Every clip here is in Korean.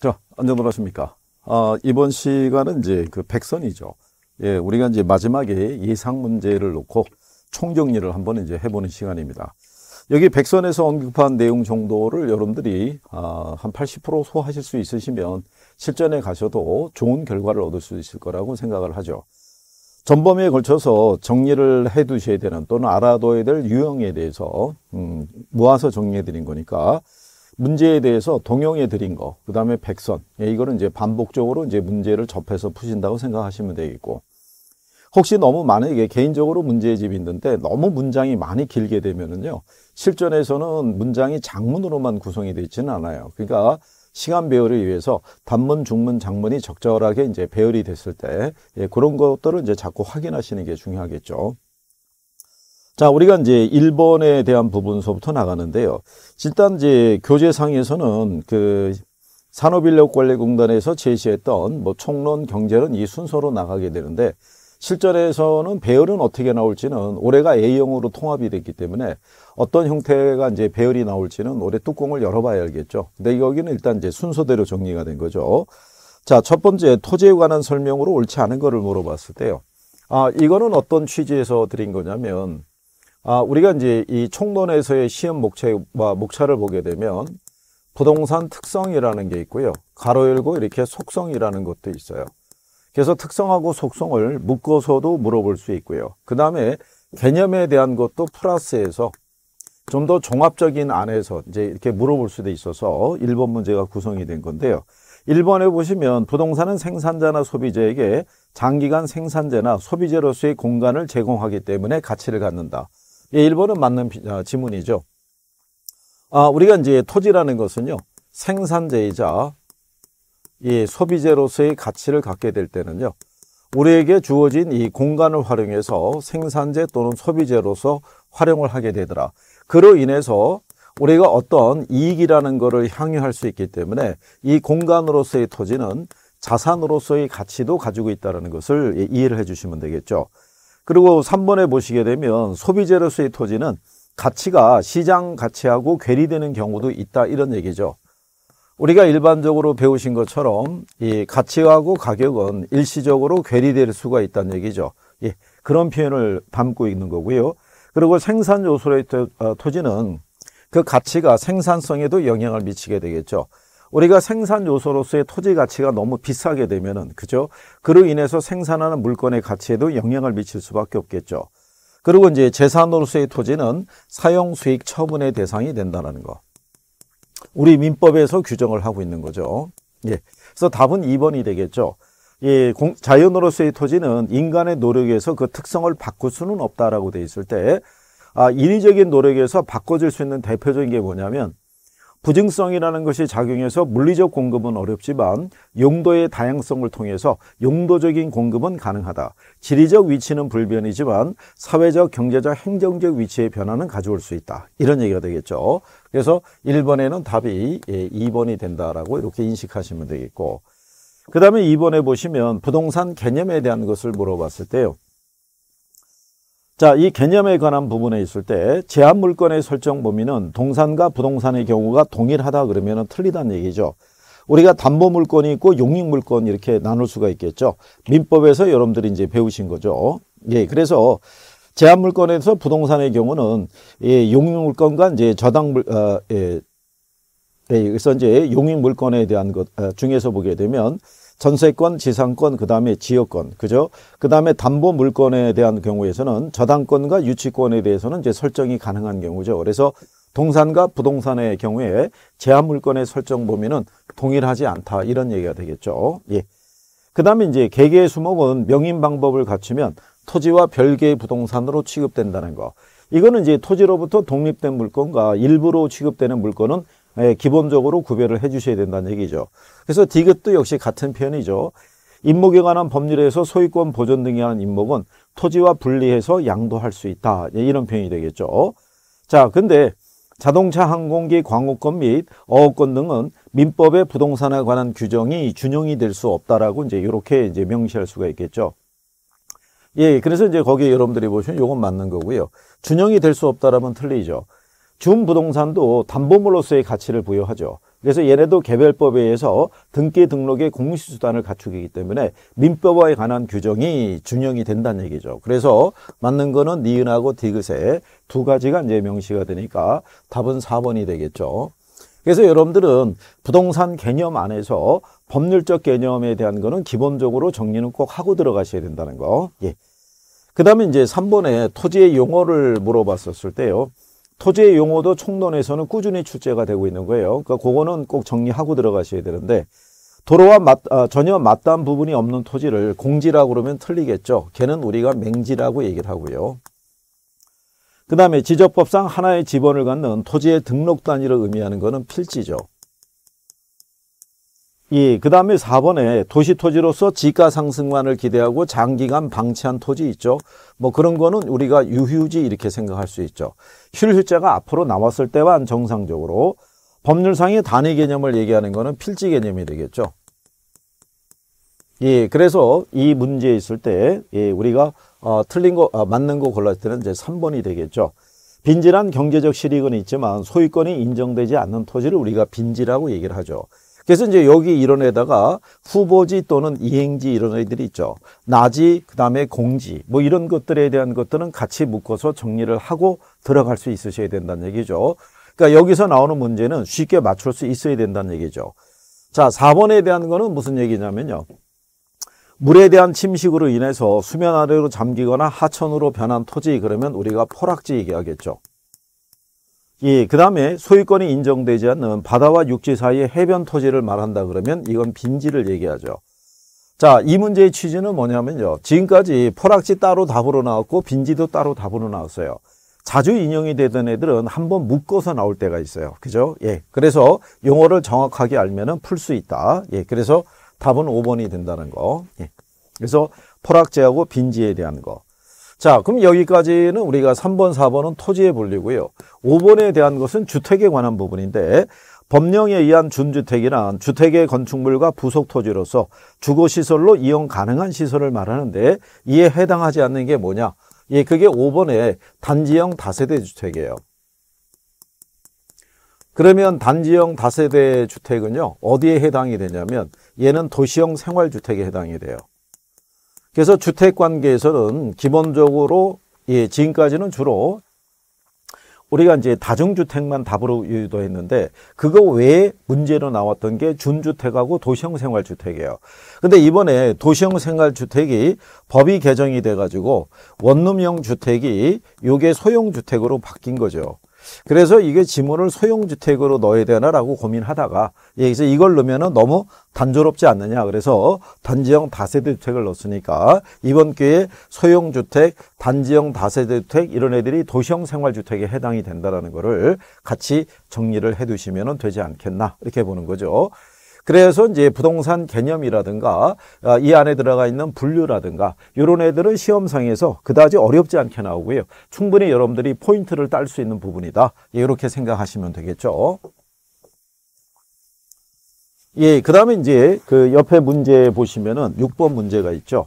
자, 안전돌아십니까 아, 이번 시간은 이제 그 백선이죠. 예, 우리가 이제 마지막에 예상 문제를 놓고 총정리를 한번 이제 해보는 시간입니다. 여기 백선에서 언급한 내용 정도를 여러분들이 아, 한 80% 소화하실 수 있으시면 실전에 가셔도 좋은 결과를 얻을 수 있을 거라고 생각을 하죠. 전범에 걸쳐서 정리를 해 두셔야 되는 또는 알아둬야 될 유형에 대해서 음, 모아서 정리해 드린 거니까 문제에 대해서 동용해 드린 거, 그 다음에 백선, 예, 이거는 이제 반복적으로 이제 문제를 접해서 푸신다고 생각하시면 되겠고, 혹시 너무 만약에 개인적으로 문제집이 있는데 너무 문장이 많이 길게 되면은요, 실전에서는 문장이 장문으로만 구성이 되어 있지는 않아요. 그러니까 시간 배열을위해서 단문, 중문, 장문이 적절하게 이제 배열이 됐을 때 예, 그런 것들을 이제 자꾸 확인하시는 게 중요하겠죠. 자, 우리가 이제 일본에 대한 부분서부터 나가는데요. 일단 이제 교재상에서는 그 산업인력관리공단에서 제시했던 뭐 총론 경제는 이 순서로 나가게 되는데 실전에서는 배열은 어떻게 나올지는 올해가 A형으로 통합이 됐기 때문에 어떤 형태가 이제 배열이 나올지는 올해 뚜껑을 열어봐야 알겠죠. 근데 여기는 일단 이제 순서대로 정리가 된 거죠. 자, 첫 번째 토지에 관한 설명으로 옳지 않은 거를 물어봤을 때요. 아, 이거는 어떤 취지에서 드린 거냐면 아, 우리가 이제 이 총론에서의 시험 목차 목차를 보게 되면 부동산 특성이라는 게 있고요. 가로 열고 이렇게 속성이라는 것도 있어요. 그래서 특성하고 속성을 묶어서도 물어볼 수 있고요. 그 다음에 개념에 대한 것도 플러스해서 좀 더 종합적인 안에서 이제 이렇게 물어볼 수도 있어서 1번 문제가 구성이 된 건데요. 1번에 보시면 부동산은 생산자나 소비자에게 장기간 생산재나 소비재로서의 공간을 제공하기 때문에 가치를 갖는다. 예, 1번은 맞는 아, 지문이죠. 아, 우리가 이제 토지라는 것은요. 생산재이자 이 소비재로서의 가치를 갖게 될 때는요. 우리에게 주어진 이 공간을 활용해서 생산재 또는 소비재로서 활용을 하게 되더라. 그로 인해서 우리가 어떤 이익이라는 것을 향유할 수 있기 때문에 이 공간으로서의 토지는 자산으로서의 가치도 가지고 있다는 것을 예, 이해를 해 주시면 되겠죠. 그리고 3번에 보시게 되면 소비재로서의 토지는 가치가 시장 가치하고 괴리되는 경우도 있다 이런 얘기죠. 우리가 일반적으로 배우신 것처럼 이 가치하고 가격은 일시적으로 괴리될 수가 있다는 얘기죠. 예, 그런 표현을 담고 있는 거고요. 그리고 생산 요소의 어, 토지는 그 가치가 생산성에도 영향을 미치게 되겠죠. 우리가 생산 요소로서의 토지 가치가 너무 비싸게 되면은 그죠? 그로 인해서 생산하는 물건의 가치에도 영향을 미칠 수밖에 없겠죠. 그리고 이제 재산으로서의 토지는 사용 수익 처분의 대상이 된다는 거. 우리 민법에서 규정을 하고 있는 거죠. 예. 그래서 답은 2번이 되겠죠. 예, 공, 자연으로서의 토지는 인간의 노력에서 그 특성을 바꿀 수는 없다라고 돼 있을 때 아, 인위적인 노력에서 바꿔질 수 있는 대표적인 게 뭐냐면 부증성이라는 것이 작용해서 물리적 공급은 어렵지만 용도의 다양성을 통해서 용도적인 공급은 가능하다. 지리적 위치는 불변이지만 사회적, 경제적, 행정적 위치의 변화는 가져올 수 있다. 이런 얘기가 되겠죠. 그래서 1번에는 답이 2번이 예, 된다라고 이렇게 인식하시면 되겠고 그 다음에 2번에 보시면 부동산 개념에 대한 것을 물어봤을 때요. 자, 이 개념에 관한 부분에 있을 때 제한 물건의 설정 범위는 동산과 부동산의 경우가 동일하다 그러면 틀리다는 얘기죠. 우리가 담보 물건이 있고 용익 물건 이렇게 나눌 수가 있겠죠. 민법에서 여러분들이 이제 배우신 거죠. 예, 그래서 제한 물건에서 부동산의 경우는 예, 용익 물건과 이제 저당 물 어, 예, 예, 그래서 이제 용익 물건에 대한 것 어, 중에서 보게 되면 전세권, 지상권, 그 다음에 지역권, 그죠? 그 다음에 담보 물건에 대한 경우에서는 저당권과 유치권에 대해서는 이제 설정이 가능한 경우죠. 그래서 동산과 부동산의 경우에 제한 물건의 설정 범위는 동일하지 않다 이런 얘기가 되겠죠. 예. 그 다음에 이제 개개의 수목은 명인 방법을 갖추면 토지와 별개의 부동산으로 취급된다는 거. 이거는 이제 토지로부터 독립된 물건과 일부로 취급되는 물건은 예, 기본적으로 구별을 해주셔야 된다는 얘기죠. 그래서 디귿도 역시 같은 표현이죠. 임목에 관한 법률에서 소유권 보존 등에 관한 임목은 토지와 분리해서 양도할 수 있다. 예, 이런 표현이 되겠죠. 자, 근데 자동차, 항공기, 광고권 및 어업권 등은 민법의 부동산에 관한 규정이 준용이 될 수 없다라고 이제 이렇게 이제 명시할 수가 있겠죠. 예, 그래서 이제 거기에 여러분들이 보시면 이건 맞는 거고요. 준용이 될 수 없다라면 틀리죠. 준 부동산도 담보물로서의 가치를 부여하죠. 그래서 얘네도 개별법에 의해서 등기 등록의 공시수단을 갖추기 때문에 민법화에 관한 규정이 준용이 된다는 얘기죠. 그래서 맞는 거는 니은하고 디귿에두 가지가 이제 명시가 되니까 답은 4번이 되겠죠. 그래서 여러분들은 부동산 개념 안에서 법률적 개념에 대한 거는 기본적으로 정리는 꼭 하고 들어가셔야 된다는 거. 예. 그 다음에 이제 3번에 토지의 용어를 물어봤었을 때요. 토지의 용어도 총론에서는 꾸준히 출제가 되고 있는 거예요. 그러니까 그거는 꼭 정리하고 들어가셔야 되는데 도로와 맞, 아, 전혀 맞닿은 부분이 없는 토지를 공지라고 그러면 틀리겠죠. 걔는 우리가 맹지라고 얘기를 하고요. 그 다음에 지적법상 하나의 지번을 갖는 토지의 등록 단위를 의미하는 것은 필지죠. 예, 그 다음에 4번에 도시 토지로서 지가 상승만을 기대하고 장기간 방치한 토지 있죠. 뭐 그런 거는 우리가 유휴지 이렇게 생각할 수 있죠. 힐휴자가 앞으로 나왔을 때만 정상적으로 법률상의 단위 개념을 얘기하는 거는 필지 개념이 되겠죠. 예, 그래서 이 문제에 있을 때, 예, 우리가, 어, 틀린 거, 어, 맞는 거 골랐을 때는 이제 3번이 되겠죠. 빈질한 경제적 실익은 있지만 소유권이 인정되지 않는 토지를 우리가 빈질하고 얘기를 하죠. 그래서 이제 여기 이런 애다가 후보지 또는 이행지 이런 애들이 있죠. 나지, 그 다음에 공지, 뭐 이런 것들에 대한 것들은 같이 묶어서 정리를 하고 들어갈 수 있으셔야 된다는 얘기죠. 그러니까 여기서 나오는 문제는 쉽게 맞출 수 있어야 된다는 얘기죠. 자, 4번에 대한 거는 무슨 얘기냐면요. 물에 대한 침식으로 인해서 수면 아래로 잠기거나 하천으로 변한 토지 그러면 우리가 포락지 얘기하겠죠. 예, 그 다음에 소유권이 인정되지 않는 바다와 육지 사이의 해변 토지를 말한다 그러면 이건 빈지를 얘기하죠. 자, 이 문제의 취지는 뭐냐면요. 지금까지 포락지 따로 답으로 나왔고 빈지도 따로 답으로 나왔어요. 자주 인용이 되던 애들은 한번 묶어서 나올 때가 있어요. 그죠? 예. 그래서 용어를 정확하게 알면은 풀수 있다. 예. 그래서 답은 5번이 된다는 거. 예. 그래서 포락지하고 빈지에 대한 거. 자, 그럼 여기까지는 우리가 3번, 4번은 토지의 분류고요. 5번에 대한 것은 주택에 관한 부분인데 법령에 의한 준주택이란 주택의 건축물과 부속 토지로서 주거시설로 이용 가능한 시설을 말하는데 이에 해당하지 않는 게 뭐냐? 예, 그게 5번의 단지형 다세대 주택이에요. 그러면 단지형 다세대 주택은요. 어디에 해당이 되냐면 얘는 도시형 생활주택에 해당이 돼요. 그래서 주택 관계에서는 기본적으로 예, 지금까지는 주로 우리가 이제 다중주택만 답으로 유도했는데 그거 외에 문제로 나왔던 게 준주택하고 도시형 생활주택이에요. 근데 이번에 도시형 생활주택이 법이 개정이 돼가지고 원룸형 주택이 요게 소형주택으로 바뀐 거죠. 그래서 이게 지문을 소형주택으로 넣어야 되나라고 고민하다가 여기서 이걸 넣으면 너무 단조롭지 않느냐 그래서 단지형 다세대주택을 넣었으니까 이번 기회에 소형주택, 단지형 다세대주택 이런 애들이 도시형 생활주택에 해당이 된다라는 거를 같이 정리를 해두시면 되지 않겠나 이렇게 보는 거죠. 그래서 이제 부동산 개념이라든가 아, 이 안에 들어가 있는 분류라든가 이런 애들은 시험상에서 그다지 어렵지 않게 나오고요. 충분히 여러분들이 포인트를 딸 수 있는 부분이다. 이렇게 생각하시면 되겠죠. 예, 그 다음에 이제 그 옆에 문제 보시면은 6번 문제가 있죠.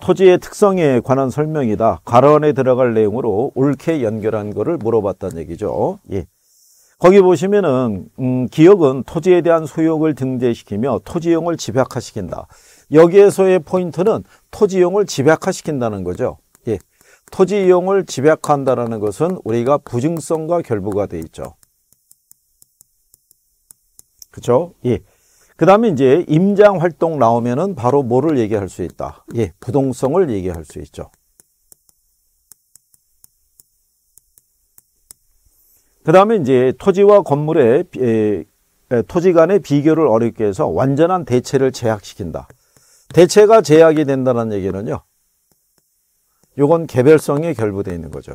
토지의 특성에 관한 설명이다. 과안에 들어갈 내용으로 옳게 연결한 거를 물어봤다는 얘기죠. 예. 거기 보시면은 음, 기억은 토지에 대한 소욕을 등재시키며 토지용을 집약화시킨다. 여기에서의 포인트는 토지용을 집약화시킨다는 거죠. 예. 토지 이용을 집약한다는 것은 우리가 부증성과 결부가 돼 있죠. 그렇죠? 예. 그 다음에 이제 임장활동 나오면은 바로 뭐를 얘기할 수 있다? 예, 부동성을 얘기할 수 있죠. 그 다음에 이제 토지와 건물의 에, 에, 토지 간의 비교를 어렵게 해서 완전한 대체를 제약시킨다. 대체가 제약이 된다는 얘기는요. 이건 개별성에 결부되어 있는 거죠.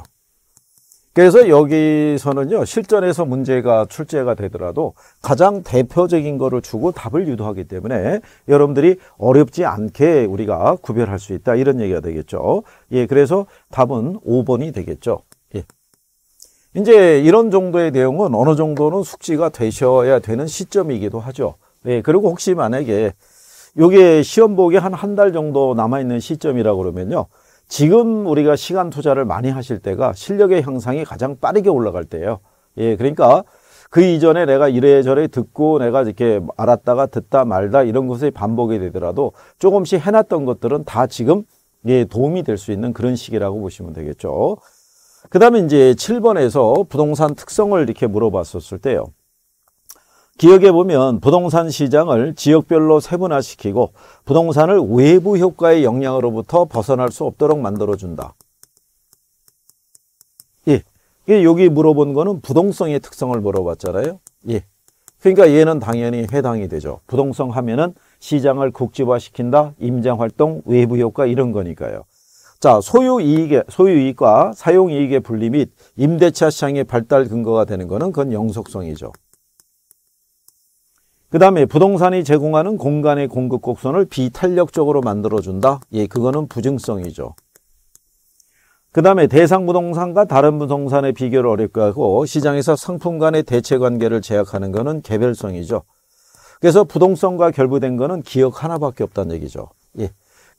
그래서 여기서는요. 실전에서 문제가 출제가 되더라도 가장 대표적인 거를 주고 답을 유도하기 때문에 여러분들이 어렵지 않게 우리가 구별할 수 있다. 이런 얘기가 되겠죠. 예, 그래서 답은 5번이 되겠죠. 이제 이런 정도의 내용은 어느 정도는 숙지가 되셔야 되는 시점이기도 하죠. 네, 그리고 혹시 만약에 요게 시험 보기 한 한 달 정도 남아있는 시점이라고 그러면요. 지금 우리가 시간 투자를 많이 하실 때가 실력의 향상이 가장 빠르게 올라갈 때예요. 예, 그러니까 그 이전에 내가 이래저래 듣고 내가 이렇게 알았다가 듣다 말다 이런 것에 반복이 되더라도 조금씩 해놨던 것들은 다 지금 예, 도움이 될 수 있는 그런 시기라고 보시면 되겠죠. 그 다음에 이제 7번에서 부동산 특성을 이렇게 물어봤었을 때요. 기억해 보면 부동산 시장을 지역별로 세분화시키고 부동산을 외부 효과의 영향으로부터 벗어날 수 없도록 만들어준다. 예. 여기 물어본 거는 부동성의 특성을 물어봤잖아요. 예. 그러니까 얘는 당연히 해당이 되죠. 부동성 하면은 시장을 국지화시킨다, 임장활동, 외부 효과 이런 거니까요. 자, 소유이익의, 소유이익과 사용이익의 분리 및 임대차 시장의 발달 근거가 되는 것은 그건 영속성이죠. 그 다음에 부동산이 제공하는 공간의 공급 곡선을 비탄력적으로 만들어준다. 예, 그거는 부증성이죠. 그 다음에 대상 부동산과 다른 부동산의 비교를 어렵게 하고 시장에서 상품 간의 대체 관계를 제약하는 것은 개별성이죠. 그래서 부동성과 결부된 것은 기억 하나밖에 없다는 얘기죠. 예.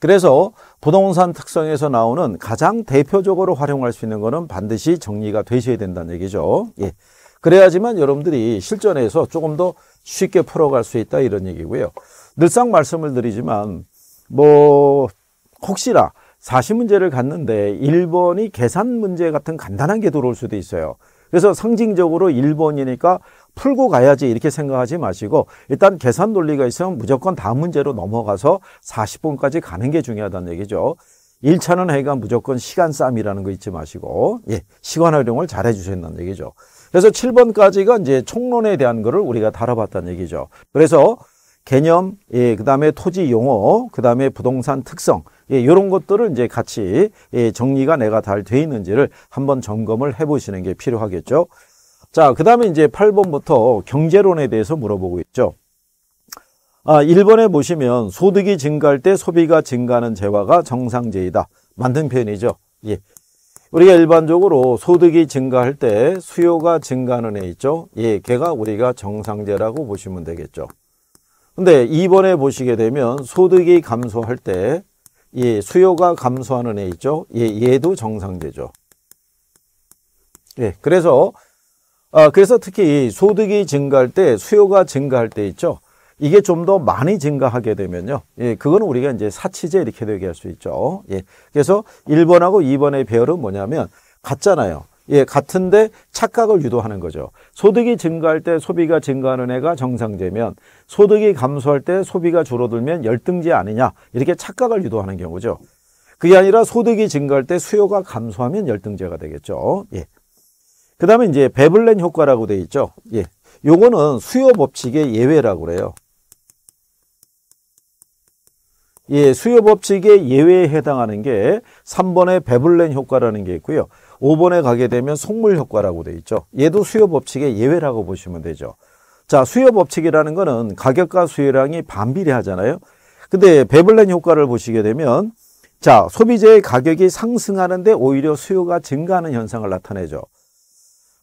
그래서 부동산 특성에서 나오는 가장 대표적으로 활용할 수 있는 거는 반드시 정리가 되셔야 된다는 얘기죠. 예. 그래야지만 여러분들이 실전에서 조금 더 쉽게 풀어갈 수 있다 이런 얘기고요. 늘상 말씀을 드리지만 뭐 혹시나 40문제를 갔는데 1번이 계산 문제 같은 간단한 게 들어올 수도 있어요. 그래서 상징적으로 1번이니까 풀고 가야지 이렇게 생각하지 마시고 일단 계산 논리가 있으면 무조건 다음 문제로 넘어가서 40분까지 가는 게 중요하다는 얘기죠. 1차는 해가 무조건 시간 싸움이라는 거 잊지 마시고 예, 시간 활용을 잘 해주셨다는 얘기죠. 그래서 7번까지가 이제 총론에 대한 거를 우리가 다뤄봤다는 얘기죠. 그래서 개념, 예, 그 다음에 토지 용어, 그 다음에 부동산 특성, 예, 이런 것들을 이제 같이 예, 정리가 내가 잘 돼 있는지를 한번 점검을 해보시는 게 필요하겠죠. 자, 그 다음에 이제 8번부터 경제론에 대해서 물어보고 있죠. 아, 1번에 보시면 소득이 증가할 때 소비가 증가하는 재화가 정상재이다 만든 표현이죠. 예. 우리가 일반적으로 소득이 증가할 때 수요가 증가하는 애 있죠. 예, 걔가 우리가 정상재라고 보시면 되겠죠. 근데 2번에 보시게 되면 소득이 감소할 때 예, 수요가 감소하는 애 있죠. 예, 얘도 정상재죠 예, 그래서 아, 그래서 특히 소득이 증가할 때 수요가 증가할 때 있죠. 이게 좀 더 많이 증가하게 되면요. 예, 그건 우리가 이제 사치제 이렇게 얘기할 수 있죠. 예. 그래서 1번하고 2번의 배열은 뭐냐면 같잖아요. 예, 같은데 착각을 유도하는 거죠. 소득이 증가할 때 소비가 증가하는 애가 정상제면 소득이 감소할 때 소비가 줄어들면 열등제 아니냐. 이렇게 착각을 유도하는 경우죠. 그게 아니라 소득이 증가할 때 수요가 감소하면 열등제가 되겠죠. 예. 그 다음에 이제 베블렌 효과라고 되어 있죠. 예. 요거는 수요 법칙의 예외라고 그래요. 예, 수요 법칙의 예외에 해당하는 게 3번의 베블렌 효과라는 게 있고요. 5번에 가게 되면 속물 효과라고 되어 있죠. 얘도 수요 법칙의 예외라고 보시면 되죠. 자, 수요 법칙이라는 거는 가격과 수요량이 반비례하잖아요. 근데 베블렌 효과를 보시게 되면 자, 소비재의 가격이 상승하는데 오히려 수요가 증가하는 현상을 나타내죠.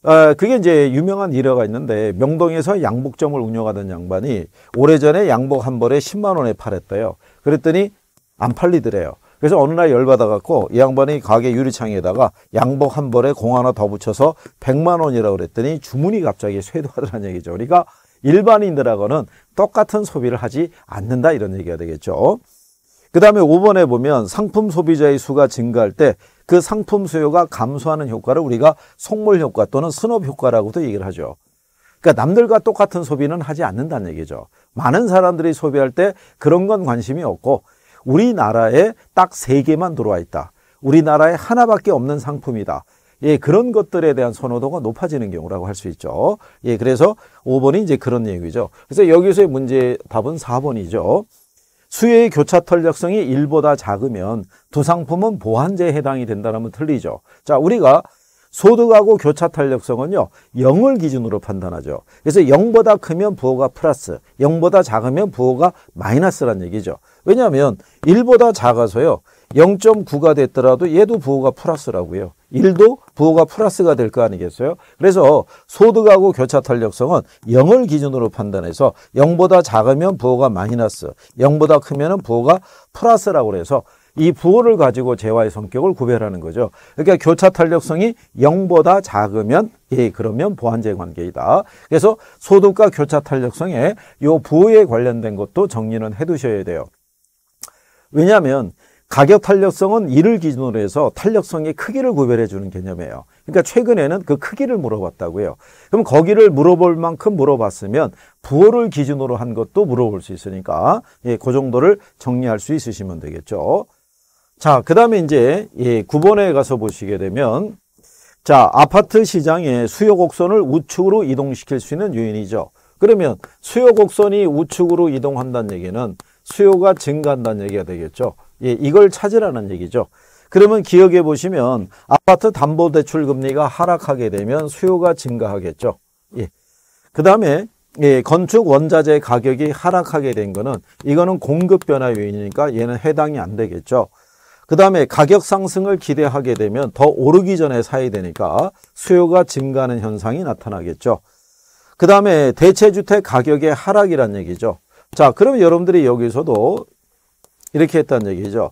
아, 그게 이제 유명한 일화가 있는데 명동에서 양복점을 운영하던 양반이 오래전에 양복 한 벌에 10만 원에 팔았대요. 그랬더니 안 팔리더래요. 그래서 어느 날 열받아갖고 이 양반이 가게 유리창에다가 양복 한 벌에 공 하나 더 붙여서 100만 원이라고 그랬더니 주문이 갑자기 쇄도하더라는 얘기죠. 그러니까 일반인들하고는 똑같은 소비를 하지 않는다 이런 얘기가 되겠죠. 그 다음에 5번에 보면 상품 소비자의 수가 증가할 때그 상품 수요가 감소하는 효과를 우리가 속물 효과 또는 스노 효과라고도 얘기를 하죠. 그러니까 남들과 똑같은 소비는 하지 않는다는 얘기죠. 많은 사람들이 소비할 때 그런 건 관심이 없고 우리나라에 딱 세 개만 들어와 있다. 우리나라에 하나밖에 없는 상품이다. 예, 그런 것들에 대한 선호도가 높아지는 경우라고 할 수 있죠. 예, 그래서 5번이 이제 그런 얘기죠. 그래서 여기서의 문제 답은 4번이죠. 수요의 교차털 역성이 1보다 작으면 두 상품은 보완제에 해당이 된다면 틀리죠. 자, 우리가 소득하고 교차 탄력성은요 0을 기준으로 판단하죠 그래서 0보다 크면 부호가 플러스 0보다 작으면 부호가 마이너스란 얘기죠 왜냐하면 1보다 작아서요 0.9가 됐더라도 얘도 부호가 플러스라고요 1도 부호가 플러스가 될 거 아니겠어요? 그래서 소득하고 교차 탄력성은 0을 기준으로 판단해서 0보다 작으면 부호가 마이너스, 0보다 크면 부호가 플러스라고 해서이 부호를 가지고 재화의 성격을 구별하는 거죠. 그러니까 교차 탄력성이 0보다 작으면 예, 그러면 보완제 관계이다. 그래서 소득과 교차 탄력성에 요 부호에 관련된 것도 정리는 해 두셔야 돼요. 왜냐하면 가격 탄력성은 이를 기준으로 해서 탄력성의 크기를 구별해 주는 개념이에요. 그러니까 최근에는 그 크기를 물어봤다고요. 그럼 거기를 물어볼 만큼 물어봤으면 부호를 기준으로 한 것도 물어볼 수 있으니까 예, 그 정도를 정리할 수 있으시면 되겠죠. 자, 그다음에 이제 예, 9번에 가서 보시게 되면 자, 아파트 시장의 수요 곡선을 우측으로 이동시킬 수 있는 요인이죠. 그러면 수요 곡선이 우측으로 이동한다는 얘기는 수요가 증가한다는 얘기가 되겠죠. 예, 이걸 찾으라는 얘기죠. 그러면 기억해 보시면 아파트 담보대출 금리가 하락하게 되면 수요가 증가하겠죠. 예. 그 다음에 예, 건축 원자재 가격이 하락하게 된 거는 이거는 공급 변화 요인이니까 얘는 해당이 안 되겠죠. 그 다음에 가격 상승을 기대하게 되면 더 오르기 전에 사야 되니까 수요가 증가하는 현상이 나타나겠죠. 그 다음에 대체주택 가격의 하락이란 얘기죠. 자, 그럼 여러분들이 여기서도 이렇게 했다는 얘기죠.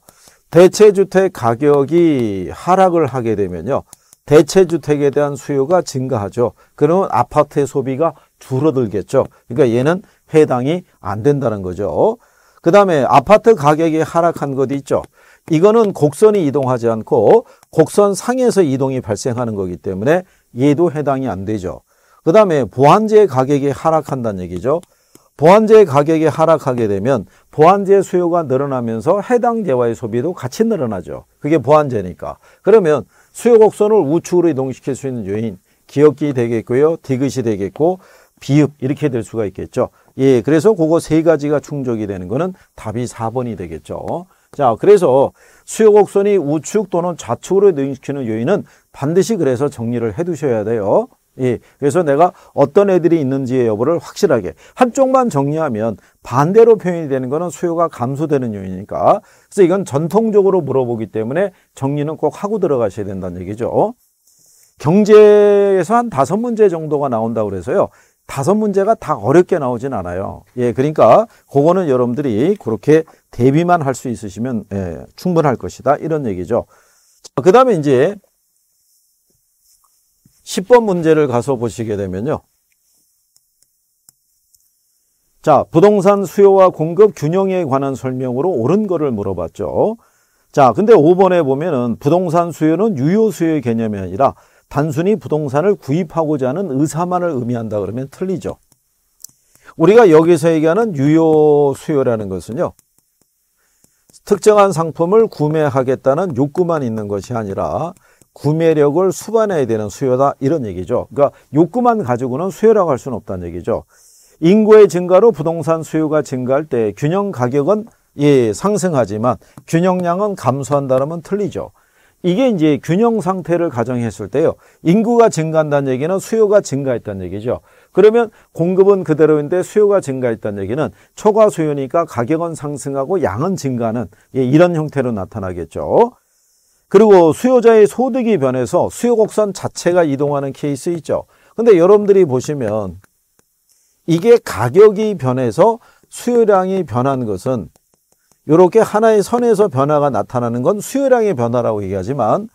대체주택 가격이 하락을 하게 되면요. 대체주택에 대한 수요가 증가하죠. 그러면 아파트의 소비가 줄어들겠죠. 그러니까 얘는 해당이 안 된다는 거죠. 그 다음에 아파트 가격이 하락한 것 있죠. 이거는 곡선이 이동하지 않고 곡선 상에서 이동이 발생하는 거기 때문에 얘도 해당이 안 되죠. 그 다음에 보완제 가격이 하락한다는 얘기죠. 보완제 가격이 하락하게 되면 보완제 수요가 늘어나면서 해당 재화의 소비도 같이 늘어나죠. 그게 보완제니까. 그러면 수요 곡선을 우측으로 이동시킬 수 있는 요인, 기업기 되겠고요. 디귿이 되겠고 비읍 이렇게 될 수가 있겠죠. 예, 그래서 그거 세 가지가 충족이 되는 거는 답이 4번이 되겠죠. 자, 그래서 수요 곡선이 우측 또는 좌측으로 이동시키는 요인은 반드시 그래서 정리를 해 두셔야 돼요. 예, 그래서 내가 어떤 애들이 있는지의 여부를 확실하게 한쪽만 정리하면 반대로 표현이 되는 것은 수요가 감소되는 요인이니까 그래서 이건 전통적으로 물어보기 때문에 정리는 꼭 하고 들어가셔야 된다는 얘기죠 경제에서 한 다섯 문제 정도가 나온다고 그래서요 다섯 문제가 다 어렵게 나오진 않아요 예, 그러니까 그거는 여러분들이 그렇게 대비만 할 수 있으시면 예, 충분할 것이다 이런 얘기죠 그 다음에 이제 10번 문제를 가서 보시게 되면요. 자, 부동산 수요와 공급 균형에 관한 설명으로 옳은 거를 물어봤죠. 자, 근데 5번에 보면은 부동산 수요는 유효 수요의 개념이 아니라 단순히 부동산을 구입하고자 하는 의사만을 의미한다 그러면 틀리죠. 우리가 여기서 얘기하는 유효 수요라는 것은요. 특정한 상품을 구매하겠다는 욕구만 있는 것이 아니라 구매력을 수반해야 되는 수요다 이런 얘기죠. 그러니까 욕구만 가지고는 수요라고 할 수는 없다는 얘기죠. 인구의 증가로 부동산 수요가 증가할 때 균형 가격은 예, 상승하지만 균형량은 감소한다면 틀리죠. 이게 이제 균형 상태를 가정했을 때요. 인구가 증가한다는 얘기는 수요가 증가했다는 얘기죠. 그러면 공급은 그대로인데 수요가 증가했다는 얘기는 초과 수요니까 가격은 상승하고 양은 증가하는 예, 이런 형태로 나타나겠죠. 그리고 수요자의 소득이 변해서 수요곡선 자체가 이동하는 케이스 있죠. 근데 여러분들이 보시면 이게 가격이 변해서 수요량이 변한 것은 이렇게 하나의 선에서 변화가 나타나는 건 수요량의 변화라고 얘기하지만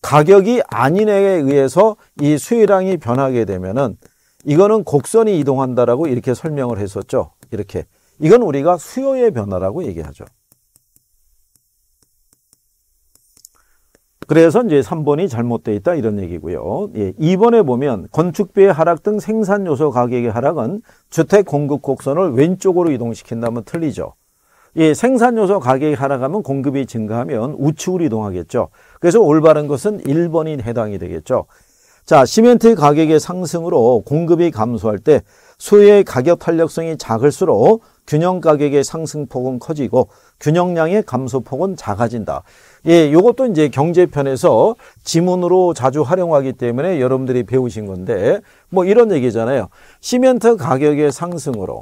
가격이 아닌 애에 의해서 이 수요량이 변하게 되면은 이거는 곡선이 이동한다라고 이렇게 설명을 했었죠. 이렇게. 이건 우리가 수요의 변화라고 얘기하죠. 그래서 이제 3번이 잘못되어 있다 이런 얘기고요. 예, 2번에 보면 건축비의 하락 등 생산 요소 가격의 하락은 주택 공급 곡선을 왼쪽으로 이동시킨다면 틀리죠. 예, 생산 요소 가격이 하락하면 공급이 증가하면 우측으로 이동하겠죠. 그래서 올바른 것은 1번이 해당이 되겠죠. 자, 시멘트 가격의 상승으로 공급이 감소할 때 수요의 가격 탄력성이 작을수록 균형 가격의 상승폭은 커지고 균형량의 감소폭은 작아진다. 예, 요것도 이제 경제편에서 지문으로 자주 활용하기 때문에 여러분들이 배우신 건데 뭐 이런 얘기잖아요. 시멘트 가격의 상승으로